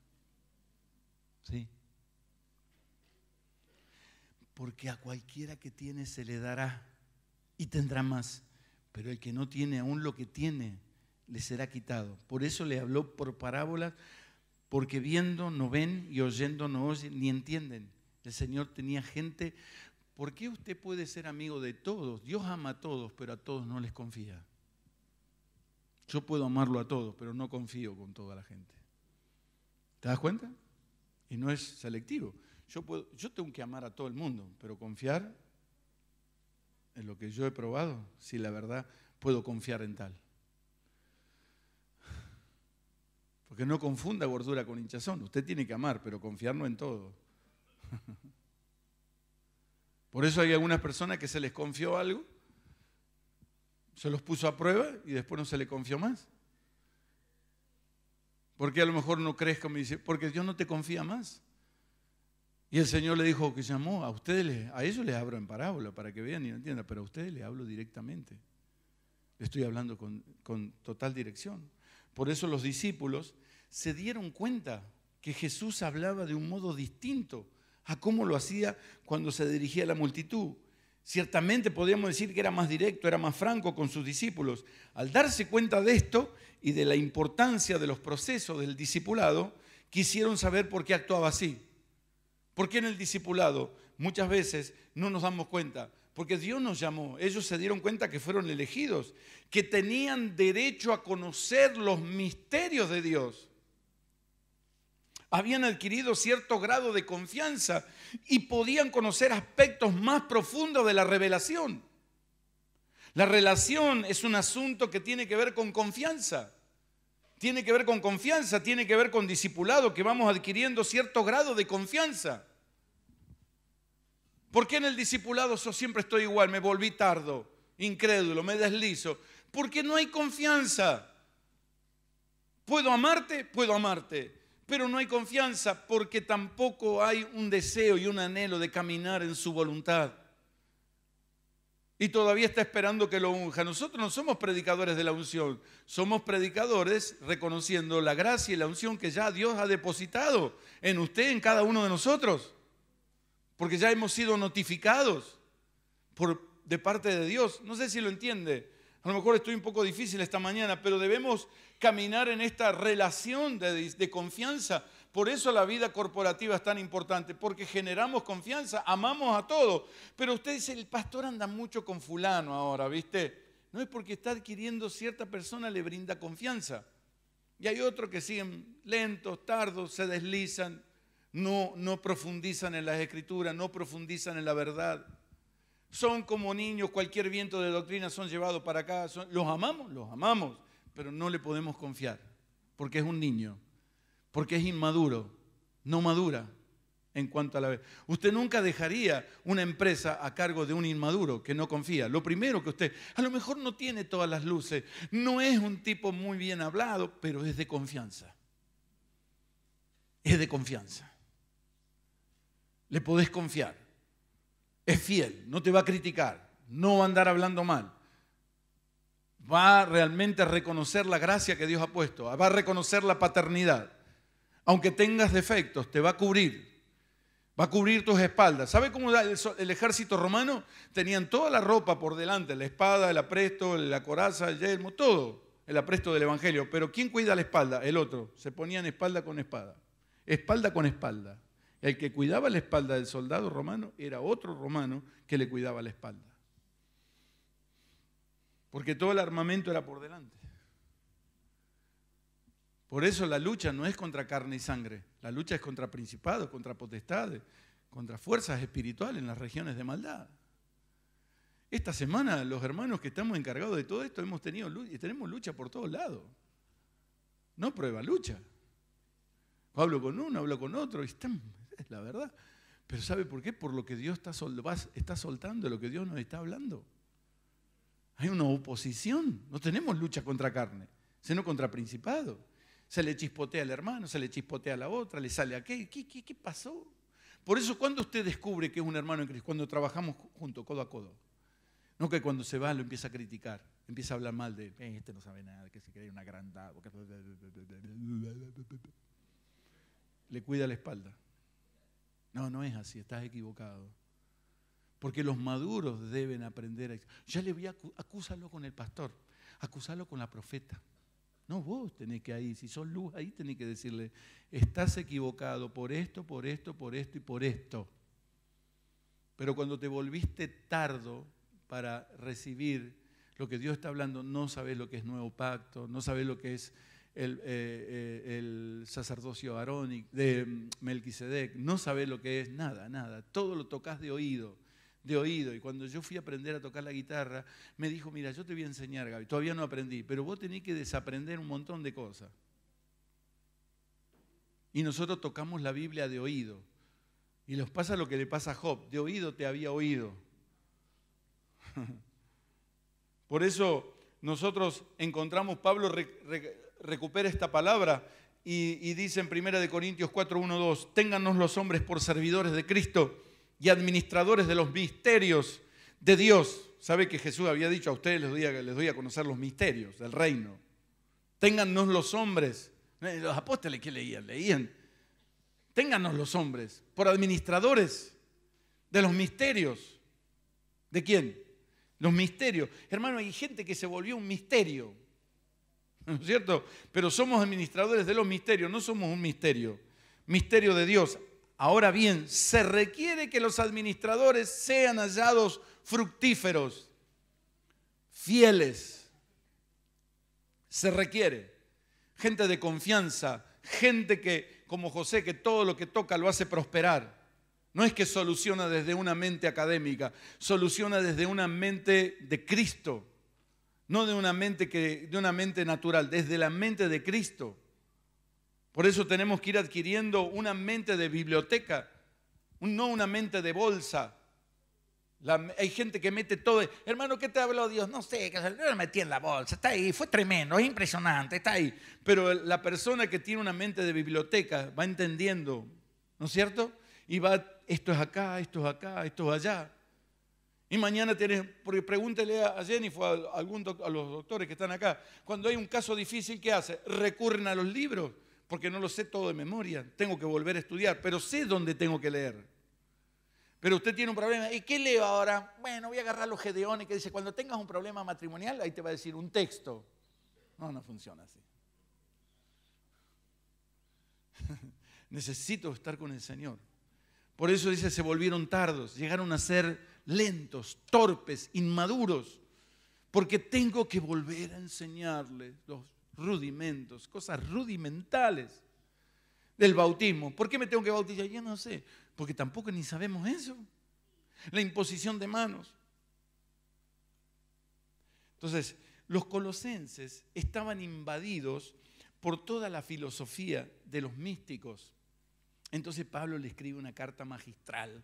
A: Porque a cualquiera que tiene se le dará y tendrá más, pero el que no tiene aún lo que tiene le será quitado. Por eso le habló por parábolas, porque viendo no ven y oyendo no oyen ni entienden. El Señor tenía gente. ¿Por qué usted puede ser amigo de todos? Dios ama a todos, pero a todos no les confía. Yo puedo amarlo a todos, pero no confío con toda la gente. ¿Te das cuenta? y no es selectivo. Yo, puedo, yo tengo que amar a todo el mundo, pero confiar en lo que yo he probado, si la verdad puedo confiar en tal. Porque no confunda gordura con hinchazón. Usted tiene que amar, pero confiar no en todo. Por eso hay algunas personas que se les confió algo, se los puso a prueba y después no se le confió más qué a lo mejor no crezca, me dice, porque Dios no te confía más. Y el Señor le dijo que llamó, a ustedes, a ellos les hablo en parábola para que vean y entiendan, pero a ustedes les hablo directamente. Estoy hablando con, con total dirección. Por eso los discípulos se dieron cuenta que Jesús hablaba de un modo distinto a cómo lo hacía cuando se dirigía a la multitud. Ciertamente podríamos decir que era más directo, era más franco con sus discípulos. Al darse cuenta de esto, y de la importancia de los procesos del discipulado, quisieron saber por qué actuaba así. ¿Por qué en el discipulado muchas veces no nos damos cuenta? Porque Dios nos llamó, ellos se dieron cuenta que fueron elegidos, que tenían derecho a conocer los misterios de Dios habían adquirido cierto grado de confianza y podían conocer aspectos más profundos de la revelación. La relación es un asunto que tiene que ver con confianza. Tiene que ver con confianza, tiene que ver con discipulado, que vamos adquiriendo cierto grado de confianza. ¿Por qué en el discipulado yo siempre estoy igual? Me volví tardo, incrédulo, me deslizo. Porque no hay confianza. Puedo amarte, puedo amarte, pero no hay confianza porque tampoco hay un deseo y un anhelo de caminar en su voluntad y todavía está esperando que lo unja. Nosotros no somos predicadores de la unción, somos predicadores reconociendo la gracia y la unción que ya Dios ha depositado en usted, en cada uno de nosotros, porque ya hemos sido notificados por, de parte de Dios. No sé si lo entiende. A lo mejor estoy un poco difícil esta mañana, pero debemos caminar en esta relación de confianza por eso la vida corporativa es tan importante, porque generamos confianza, amamos a todos. Pero usted dice, el pastor anda mucho con fulano ahora, ¿viste? No es porque está adquiriendo cierta persona, le brinda confianza. Y hay otros que siguen lentos, tardos, se deslizan, no, no profundizan en las escrituras, no profundizan en la verdad. Son como niños, cualquier viento de doctrina son llevados para acá. los amamos, los amamos, pero no le podemos confiar, porque es un niño porque es inmaduro, no madura en cuanto a la vez. Usted nunca dejaría una empresa a cargo de un inmaduro que no confía. Lo primero que usted, a lo mejor no tiene todas las luces, no es un tipo muy bien hablado, pero es de confianza. Es de confianza. Le podés confiar. Es fiel, no te va a criticar, no va a andar hablando mal. Va realmente a reconocer la gracia que Dios ha puesto, va a reconocer la paternidad aunque tengas defectos, te va a cubrir. Va a cubrir tus espaldas. ¿Sabe cómo el, el ejército romano? Tenían toda la ropa por delante, la espada, el apresto, la coraza, el yelmo, todo, el apresto del Evangelio. Pero ¿quién cuida la espalda? El otro. Se ponían espalda con espada. Espalda con espalda. El que cuidaba la espalda del soldado romano era otro romano que le cuidaba la espalda. Porque todo el armamento era por delante. Por eso la lucha no es contra carne y sangre, la lucha es contra principados, contra potestades, contra fuerzas espirituales en las regiones de maldad. Esta semana los hermanos que estamos encargados de todo esto hemos tenido lucha, tenemos lucha por todos lados. No prueba, lucha. Hablo con uno, hablo con otro, es la verdad. Pero ¿sabe por qué? Por lo que Dios está, está soltando, lo que Dios nos está hablando. Hay una oposición, no tenemos lucha contra carne, sino contra principados. Se le chispotea al hermano, se le chispotea a la otra, le sale a ¿Qué, qué, pasó? Por eso, cuando usted descubre que es un hermano en Cristo, cuando trabajamos junto, codo a codo, no que cuando se va lo empieza a criticar, empieza a hablar mal de eh, este no sabe nada, que se cree una dada, Le cuida la espalda. No, no es así, estás equivocado. Porque los maduros deben aprender a... Ya le voy a acusarlo con el pastor, acusarlo con la profeta, no, vos tenés que ahí, si sos luz ahí, tenés que decirle, estás equivocado por esto, por esto, por esto y por esto. Pero cuando te volviste tardo para recibir lo que Dios está hablando, no sabes lo que es nuevo pacto, no sabes lo que es el, eh, eh, el sacerdocio arónico de Melquisedec, no sabes lo que es nada, nada. Todo lo tocas de oído de oído. Y cuando yo fui a aprender a tocar la guitarra, me dijo, mira, yo te voy a enseñar, Gaby. Todavía no aprendí, pero vos tenés que desaprender un montón de cosas. Y nosotros tocamos la Biblia de oído. Y nos pasa lo que le pasa a Job. De oído te había oído. Por eso nosotros encontramos, Pablo recupera esta palabra y, dice en 1 Corintios 4, 1, 2, téngannos los hombres por servidores de Cristo y administradores de los misterios de Dios. ¿Sabe que Jesús había dicho a ustedes les doy a, les doy a conocer los misterios del reino? Téngannos los hombres. Eh, los apóstoles que leían, leían. Téngannos los hombres por administradores de los misterios. ¿De quién? Los misterios. Hermano, hay gente que se volvió un misterio. ¿No es cierto? Pero somos administradores de los misterios, no somos un misterio. Misterio de Dios. Ahora bien, se requiere que los administradores sean hallados fructíferos, fieles. Se requiere gente de confianza, gente que, como José, que todo lo que toca lo hace prosperar. No es que soluciona desde una mente académica, soluciona desde una mente de Cristo, no de una mente, de una mente natural, desde la mente de Cristo. Por eso tenemos que ir adquiriendo una mente de biblioteca, no una mente de bolsa. hay gente que mete todo. Hermano, ¿qué te habló Dios? No sé, que lo metí en la bolsa. Está ahí, fue tremendo, es impresionante, está ahí. Pero la persona que tiene una mente de biblioteca va entendiendo, ¿no es cierto? Y va, esto es acá, esto es acá, esto es allá. Y mañana tienes, porque pregúntele a Jennifer, a, algún a los doctores que están acá, cuando hay un caso difícil, ¿qué hace? Recurren a los libros porque no lo sé todo de memoria, tengo que volver a estudiar, pero sé dónde tengo que leer. Pero usted tiene un problema, ¿y qué leo ahora? Bueno, voy a agarrar los gedeones que dice, cuando tengas un problema matrimonial, ahí te va a decir un texto. No, no funciona así. Necesito estar con el Señor. Por eso dice, se volvieron tardos, llegaron a ser lentos, torpes, inmaduros, porque tengo que volver a enseñarles los rudimentos, cosas rudimentales del bautismo. ¿Por qué me tengo que bautizar? Yo no sé, porque tampoco ni sabemos eso. La imposición de manos. Entonces, los colosenses estaban invadidos por toda la filosofía de los místicos. Entonces Pablo le escribe una carta magistral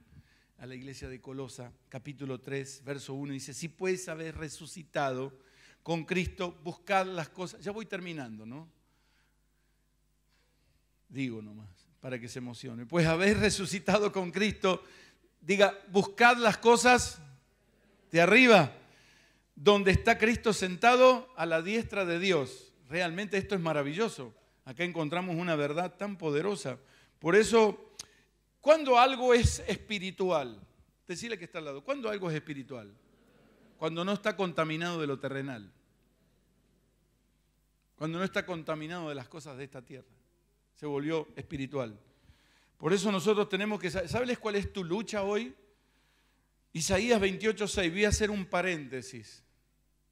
A: a la iglesia de Colosa, capítulo 3, verso 1, dice, si puedes haber resucitado con Cristo, buscad las cosas. Ya voy terminando, ¿no? Digo nomás, para que se emocione. Pues habéis resucitado con Cristo. Diga, buscad las cosas de arriba, donde está Cristo sentado a la diestra de Dios. Realmente esto es maravilloso. Acá encontramos una verdad tan poderosa. Por eso, cuando algo es espiritual, decirle que está al lado, cuando algo es espiritual, cuando no está contaminado de lo terrenal cuando no está contaminado de las cosas de esta tierra. Se volvió espiritual. Por eso nosotros tenemos que ¿sabes cuál es tu lucha hoy? Isaías 28:6, voy a hacer un paréntesis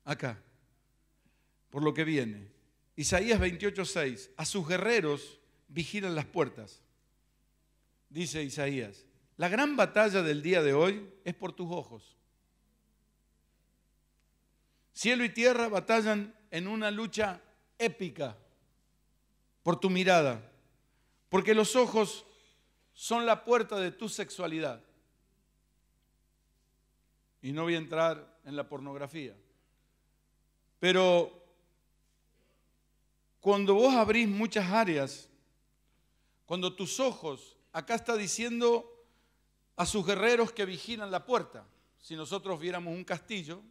A: acá, por lo que viene. Isaías 28:6, a sus guerreros vigilan las puertas, dice Isaías. La gran batalla del día de hoy es por tus ojos. Cielo y tierra batallan en una lucha épica por tu mirada, porque los ojos son la puerta de tu sexualidad. Y no voy a entrar en la pornografía, pero cuando vos abrís muchas áreas, cuando tus ojos, acá está diciendo a sus guerreros que vigilan la puerta, si nosotros viéramos un castillo,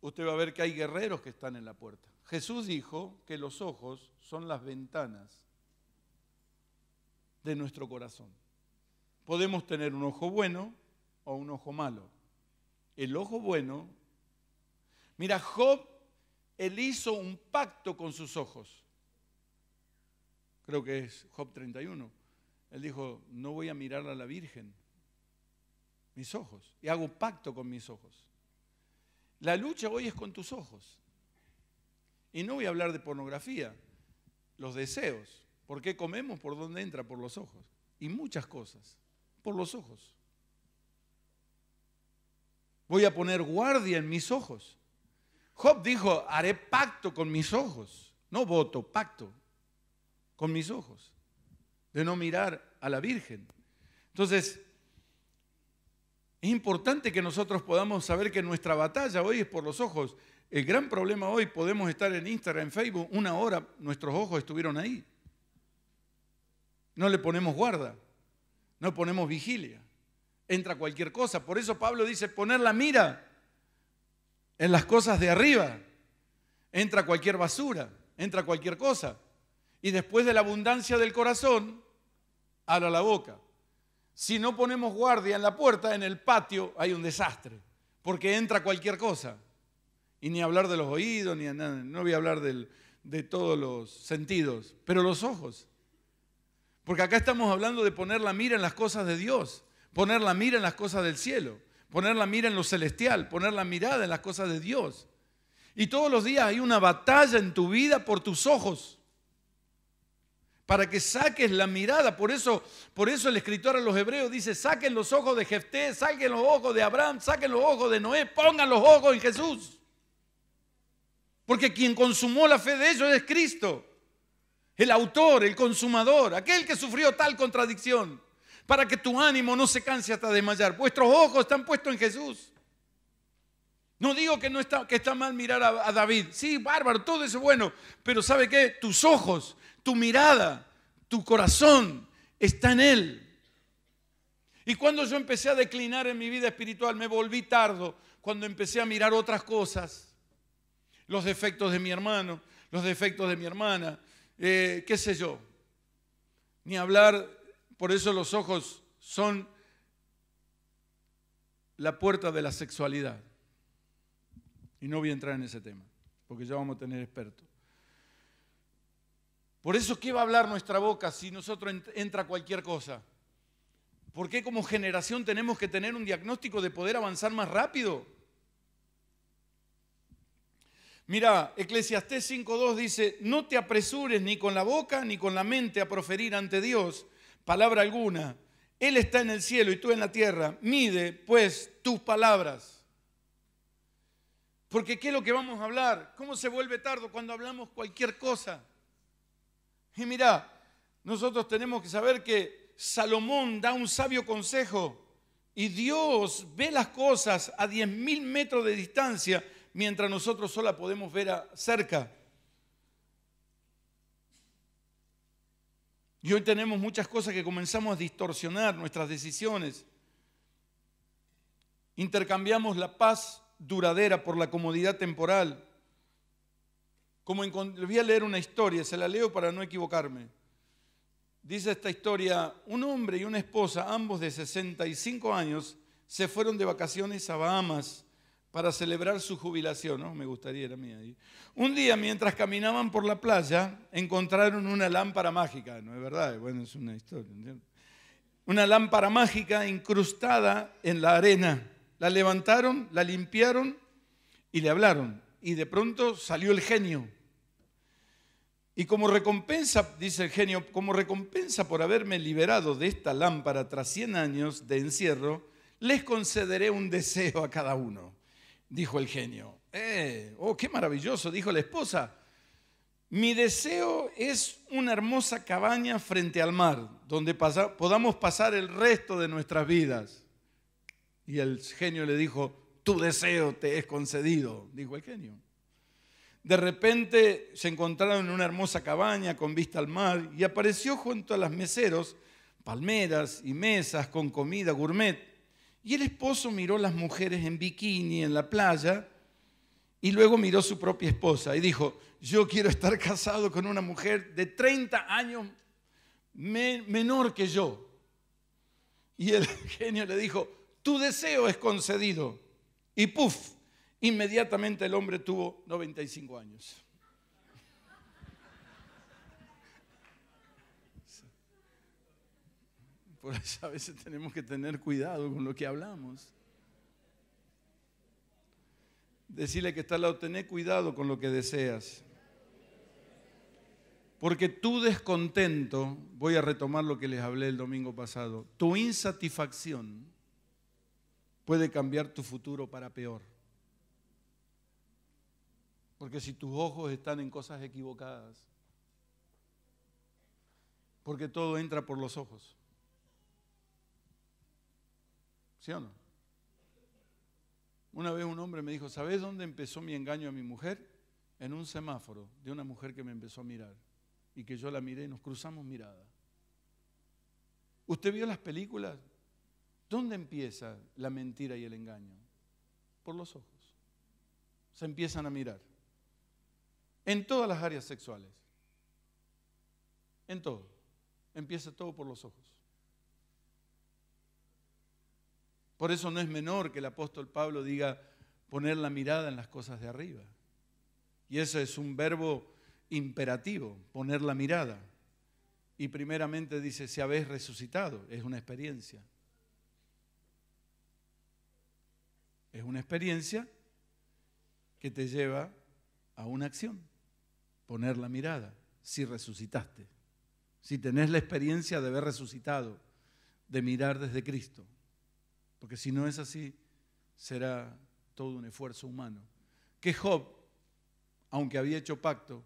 A: usted va a ver que hay guerreros que están en la puerta. Jesús dijo que los ojos son las ventanas de nuestro corazón. Podemos tener un ojo bueno o un ojo malo. El ojo bueno, mira, Job, él hizo un pacto con sus ojos. Creo que es Job 31. Él dijo, no voy a mirar a la Virgen, mis ojos, y hago pacto con mis ojos. La lucha hoy es con tus ojos. Y no voy a hablar de pornografía, los deseos. ¿Por qué comemos? ¿Por dónde entra? Por los ojos. Y muchas cosas. Por los ojos. Voy a poner guardia en mis ojos. Job dijo, haré pacto con mis ojos. No voto, pacto. Con mis ojos. De no mirar a la Virgen. Entonces, es importante que nosotros podamos saber que nuestra batalla hoy es por los ojos. El gran problema hoy, podemos estar en Instagram, en Facebook, una hora nuestros ojos estuvieron ahí. No le ponemos guarda, no ponemos vigilia. Entra cualquier cosa. Por eso Pablo dice poner la mira en las cosas de arriba. Entra cualquier basura, entra cualquier cosa. Y después de la abundancia del corazón, habla la boca. Si no ponemos guardia en la puerta, en el patio hay un desastre, porque entra cualquier cosa. Y ni hablar de los oídos, ni nada. No voy a hablar de todos los sentidos, pero los ojos. Porque acá estamos hablando de poner la mira en las cosas de Dios, poner la mira en las cosas del cielo, poner la mira en lo celestial, poner la mirada en las cosas de Dios. Y todos los días hay una batalla en tu vida por tus ojos. Para que saques la mirada. Por eso, por eso el escritor a los hebreos dice, saquen los ojos de Jefté, saquen los ojos de Abraham, saquen los ojos de Noé, pongan los ojos en Jesús. Porque quien consumó la fe de ellos es Cristo, el autor, el consumador, aquel que sufrió tal contradicción, para que tu ánimo no se canse hasta desmayar. Vuestros ojos están puestos en Jesús. No digo que, no está, que está mal mirar a, a David. Sí, bárbaro, todo eso es bueno. Pero ¿sabe qué? Tus ojos, tu mirada, tu corazón está en Él. Y cuando yo empecé a declinar en mi vida espiritual, me volví tardo, cuando empecé a mirar otras cosas los defectos de mi hermano, los defectos de mi hermana, eh, qué sé yo. Ni hablar, por eso los ojos son la puerta de la sexualidad. Y no voy a entrar en ese tema, porque ya vamos a tener expertos. Por eso, ¿qué va a hablar nuestra boca si nosotros entra cualquier cosa? ¿Por qué como generación tenemos que tener un diagnóstico de poder avanzar más rápido? Mira, Eclesiastés 5.2 dice, no te apresures ni con la boca ni con la mente a proferir ante Dios palabra alguna. Él está en el cielo y tú en la tierra. Mide pues tus palabras. Porque ¿qué es lo que vamos a hablar? ¿Cómo se vuelve tardo cuando hablamos cualquier cosa? Y mira, nosotros tenemos que saber que Salomón da un sabio consejo y Dios ve las cosas a 10.000 metros de distancia mientras nosotros sola podemos ver a cerca. Y hoy tenemos muchas cosas que comenzamos a distorsionar nuestras decisiones. Intercambiamos la paz duradera por la comodidad temporal. Como voy a leer una historia, se la leo para no equivocarme. Dice esta historia, un hombre y una esposa, ambos de 65 años, se fueron de vacaciones a Bahamas para celebrar su jubilación, ¿no? Me gustaría era mía. Un día, mientras caminaban por la playa, encontraron una lámpara mágica, no es verdad, bueno, es una historia, ¿entiendes? Una lámpara mágica incrustada en la arena. La levantaron, la limpiaron y le hablaron. Y de pronto salió el genio. Y como recompensa, dice el genio, como recompensa por haberme liberado de esta lámpara tras 100 años de encierro, les concederé un deseo a cada uno dijo el genio. Eh, ¡Oh, qué maravilloso! dijo la esposa. Mi deseo es una hermosa cabaña frente al mar, donde podamos pasar el resto de nuestras vidas. Y el genio le dijo, tu deseo te es concedido, dijo el genio. De repente se encontraron en una hermosa cabaña con vista al mar y apareció junto a las meseros palmeras y mesas con comida gourmet y el esposo miró las mujeres en bikini en la playa y luego miró su propia esposa y dijo, yo quiero estar casado con una mujer de 30 años menor que yo. Y el genio le dijo, tu deseo es concedido. Y puff, inmediatamente el hombre tuvo 95 años. Por eso a veces tenemos que tener cuidado con lo que hablamos. Decirle que está al lado, tener cuidado con lo que deseas. Porque tu descontento, voy a retomar lo que les hablé el domingo pasado, tu insatisfacción puede cambiar tu futuro para peor. Porque si tus ojos están en cosas equivocadas, porque todo entra por los ojos. ¿Sí o no? Una vez un hombre me dijo, ¿sabes dónde empezó mi engaño a mi mujer? En un semáforo de una mujer que me empezó a mirar y que yo la miré y nos cruzamos mirada. ¿Usted vio las películas? ¿Dónde empieza la mentira y el engaño? Por los ojos. Se empiezan a mirar. En todas las áreas sexuales. En todo. Empieza todo por los ojos. Por eso no es menor que el apóstol Pablo diga poner la mirada en las cosas de arriba. Y eso es un verbo imperativo, poner la mirada. Y primeramente dice, si habéis resucitado, es una experiencia. Es una experiencia que te lleva a una acción, poner la mirada, si resucitaste, si tenés la experiencia de haber resucitado, de mirar desde Cristo. Porque si no es así, será todo un esfuerzo humano. Que Job, aunque había hecho pacto,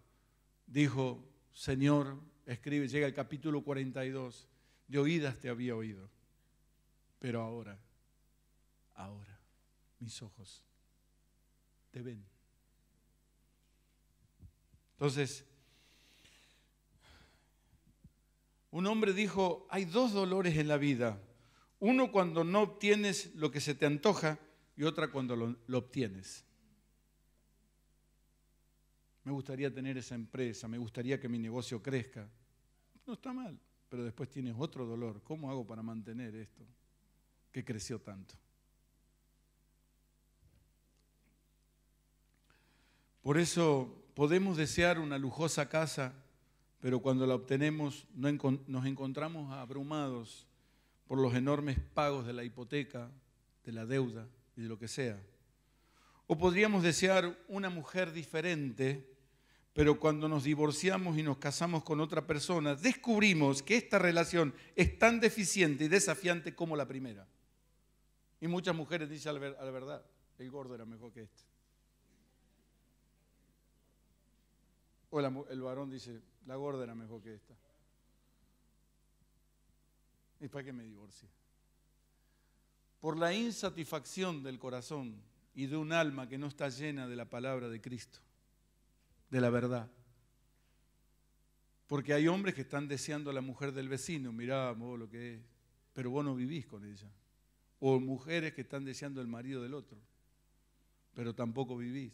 A: dijo, Señor, escribe, llega el capítulo 42, de oídas te había oído, pero ahora, ahora, mis ojos te ven. Entonces, un hombre dijo, hay dos dolores en la vida uno cuando no obtienes lo que se te antoja y otra cuando lo, obtienes. Me gustaría tener esa empresa, me gustaría que mi negocio crezca. No está mal, pero después tienes otro dolor. ¿Cómo hago para mantener esto que creció tanto? Por eso podemos desear una lujosa casa, pero cuando la obtenemos nos encontramos abrumados por los enormes pagos de la hipoteca, de la deuda y de lo que sea. O podríamos desear una mujer diferente, pero cuando nos divorciamos y nos casamos con otra persona, descubrimos que esta relación es tan deficiente y desafiante como la primera. Y muchas mujeres dicen a la verdad, el gordo era mejor que este. O el varón dice, la gorda era mejor que esta. ¿Y para que me divorcie. Por la insatisfacción del corazón y de un alma que no está llena de la palabra de Cristo, de la verdad. Porque hay hombres que están deseando a la mujer del vecino, mirá lo que es, pero vos no vivís con ella. O mujeres que están deseando el marido del otro, pero tampoco vivís.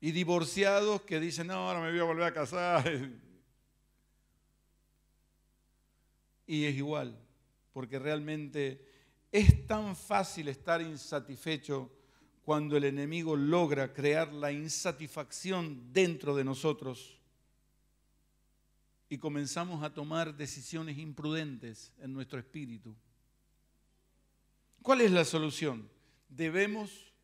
A: Y divorciados que dicen, no, ahora me voy a volver a casar. y es igual, porque realmente es tan fácil estar insatisfecho cuando el enemigo logra crear la insatisfacción dentro de nosotros y comenzamos a tomar decisiones imprudentes en nuestro espíritu. ¿Cuál es la solución? Debemos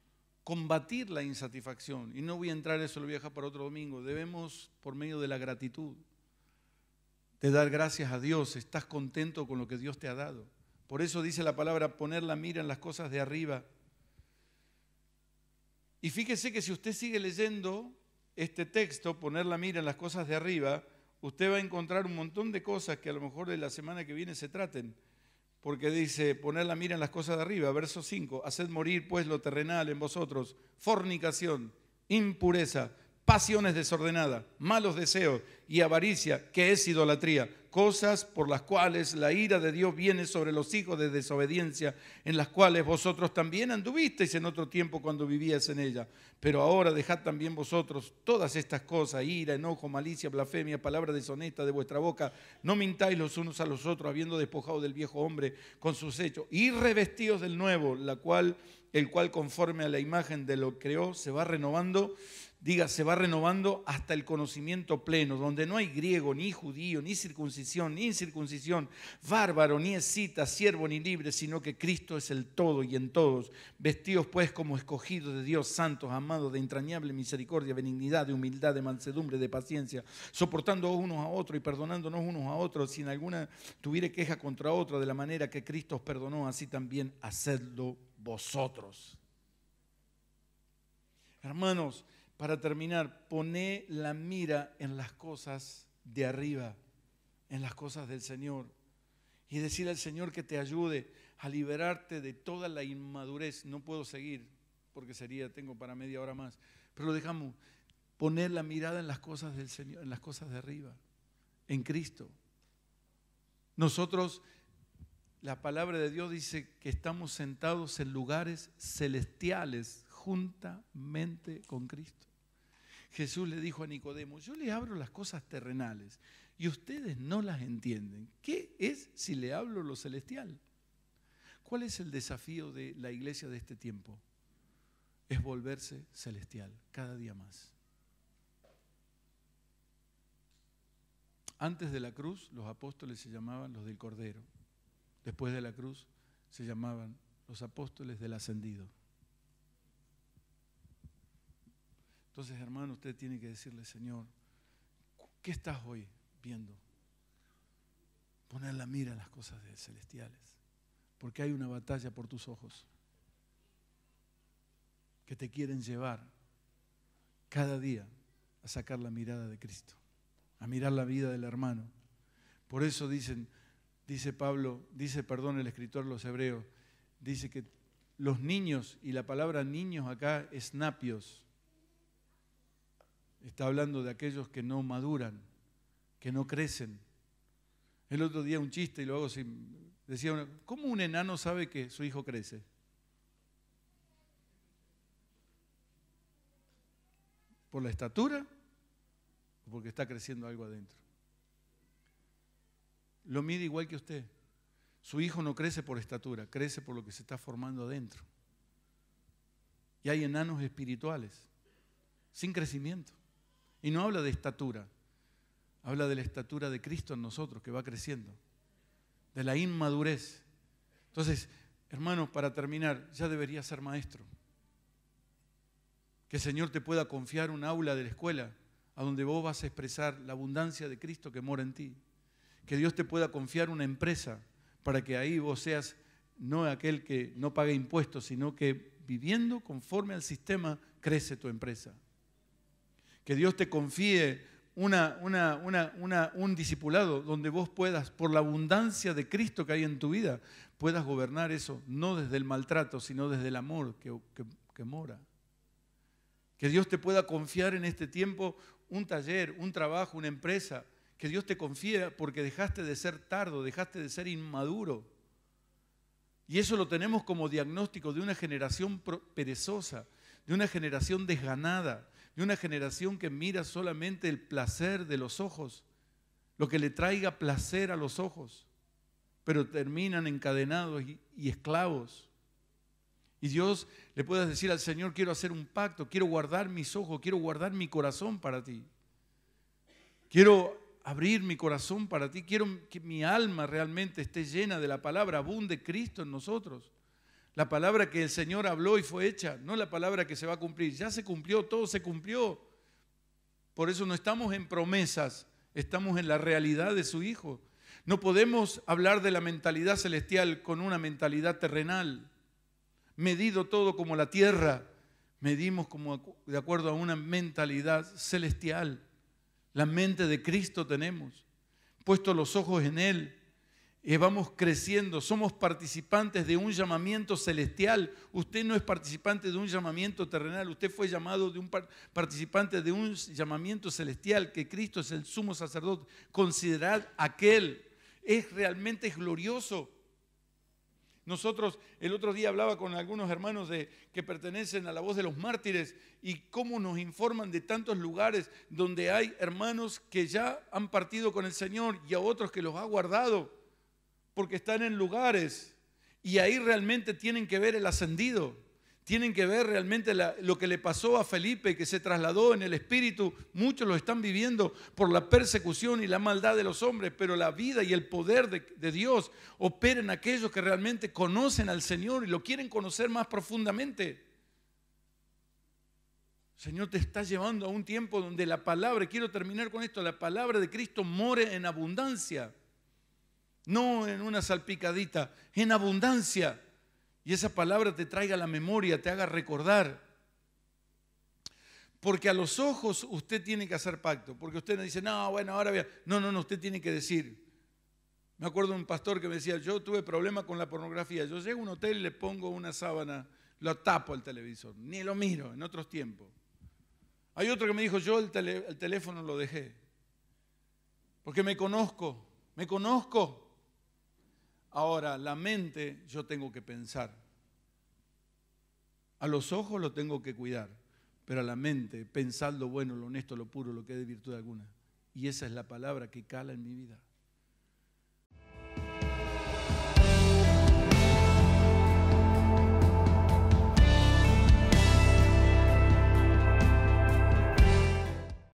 A: combatir la insatisfacción, y no voy a entrar eso, lo voy para otro domingo, debemos por medio de la gratitud te dar gracias a Dios, estás contento con lo que Dios te ha dado. Por eso dice la palabra poner la mira en las cosas de arriba. Y fíjese que si usted sigue leyendo este texto, poner la mira en las cosas de arriba, usted va a encontrar un montón de cosas que a lo mejor de la semana que viene se traten. Porque dice, poner la mira en las cosas de arriba, verso 5, haced morir pues lo terrenal en vosotros, fornicación, impureza, pasiones desordenadas, malos deseos y avaricia, que es idolatría, cosas por las cuales la ira de Dios viene sobre los hijos de desobediencia, en las cuales vosotros también anduvisteis en otro tiempo cuando vivías en ella. Pero ahora dejad también vosotros todas estas cosas, ira, enojo, malicia, blasfemia, palabra deshonesta de vuestra boca. No mintáis los unos a los otros, habiendo despojado del viejo hombre con sus hechos y revestidos del nuevo, la cual, el cual conforme a la imagen de lo creó, se va renovando diga, se va renovando hasta el conocimiento pleno, donde no hay griego, ni judío, ni circuncisión, ni incircuncisión, bárbaro, ni escita, siervo, ni libre, sino que Cristo es el todo y en todos, vestidos pues como escogidos de Dios, santos, amados, de entrañable misericordia, benignidad, de humildad, de mansedumbre, de paciencia, soportando unos a otros y perdonándonos unos a otros, sin alguna tuviere queja contra otra, de la manera que Cristo os perdonó, así también hacedlo vosotros. Hermanos, para terminar, poné la mira en las cosas de arriba, en las cosas del Señor. Y decir al Señor que te ayude a liberarte de toda la inmadurez. No puedo seguir porque sería, tengo para media hora más. Pero lo dejamos. Poner la mirada en las cosas del Señor, en las cosas de arriba, en Cristo. Nosotros, la palabra de Dios dice que estamos sentados en lugares celestiales juntamente con Cristo. Jesús le dijo a Nicodemo, yo le abro las cosas terrenales y ustedes no las entienden. ¿Qué es si le hablo lo celestial? ¿Cuál es el desafío de la iglesia de este tiempo? Es volverse celestial cada día más. Antes de la cruz los apóstoles se llamaban los del Cordero. Después de la cruz se llamaban los apóstoles del ascendido. Entonces, hermano, usted tiene que decirle, Señor, ¿qué estás hoy viendo? Poner la mira en las cosas celestiales, porque hay una batalla por tus ojos que te quieren llevar cada día a sacar la mirada de Cristo, a mirar la vida del hermano. Por eso dicen, dice Pablo, dice, perdón, el escritor los hebreos, dice que los niños, y la palabra niños acá es napios, Está hablando de aquellos que no maduran, que no crecen. El otro día un chiste, y lo hago decía, ¿cómo un enano sabe que su hijo crece? ¿Por la estatura o porque está creciendo algo adentro? Lo mide igual que usted. Su hijo no crece por estatura, crece por lo que se está formando adentro. Y hay enanos espirituales, sin crecimiento. Y no habla de estatura, habla de la estatura de Cristo en nosotros que va creciendo, de la inmadurez. Entonces, hermanos, para terminar, ya debería ser maestro. Que el Señor te pueda confiar un aula de la escuela a donde vos vas a expresar la abundancia de Cristo que mora en ti. Que Dios te pueda confiar una empresa para que ahí vos seas no aquel que no pague impuestos, sino que viviendo conforme al sistema crece tu empresa que Dios te confíe una, un discipulado donde vos puedas, por la abundancia de Cristo que hay en tu vida, puedas gobernar eso, no desde el maltrato, sino desde el amor que, mora. Que Dios te pueda confiar en este tiempo un taller, un trabajo, una empresa. Que Dios te confía porque dejaste de ser tardo, dejaste de ser inmaduro. Y eso lo tenemos como diagnóstico de una generación perezosa, de una generación desganada, de una generación que mira solamente el placer de los ojos, lo que le traiga placer a los ojos, pero terminan encadenados y, esclavos. Y Dios le puedes decir al Señor, quiero hacer un pacto, quiero guardar mis ojos, quiero guardar mi corazón para ti. Quiero abrir mi corazón para ti, quiero que mi alma realmente esté llena de la palabra, abunde Cristo en nosotros. La palabra que el Señor habló y fue hecha, no la palabra que se va a cumplir. Ya se cumplió, todo se cumplió. Por eso no estamos en promesas, estamos en la realidad de su Hijo. No podemos hablar de la mentalidad celestial con una mentalidad terrenal. Medido todo como la tierra, medimos como de acuerdo a una mentalidad celestial. La mente de Cristo tenemos, puesto los ojos en Él, vamos creciendo, somos participantes de un llamamiento celestial. Usted no es participante de un llamamiento terrenal, usted fue llamado de un participante de un llamamiento celestial, que Cristo es el sumo sacerdote. Considerad aquel, es realmente glorioso. Nosotros el otro día hablaba con algunos hermanos de, que pertenecen a la voz de los mártires y cómo nos informan de tantos lugares donde hay hermanos que ya han partido con el Señor y a otros que los ha guardado porque están en lugares y ahí realmente tienen que ver el ascendido, tienen que ver realmente lo que le pasó a Felipe, que se trasladó en el espíritu, muchos lo están viviendo por la persecución y la maldad de los hombres, pero la vida y el poder de, Dios operan aquellos que realmente conocen al Señor y lo quieren conocer más profundamente. Señor, te está llevando a un tiempo donde la palabra, quiero terminar con esto, la palabra de Cristo more en abundancia no en una salpicadita, en abundancia. Y esa palabra te traiga la memoria, te haga recordar. Porque a los ojos usted tiene que hacer pacto, porque usted no dice, no, bueno, ahora vea. No, no, no, usted tiene que decir. Me acuerdo de un pastor que me decía, yo tuve problema con la pornografía, yo llego a un hotel y le pongo una sábana, lo tapo al televisor, ni lo miro en otros tiempos. Hay otro que me dijo, yo el, el teléfono lo dejé, porque me conozco, me conozco. Ahora, la mente yo tengo que pensar. A los ojos lo tengo que cuidar, pero a la mente pensar lo bueno, lo honesto, lo puro, lo que es de virtud alguna. Y esa es la palabra que cala en mi vida.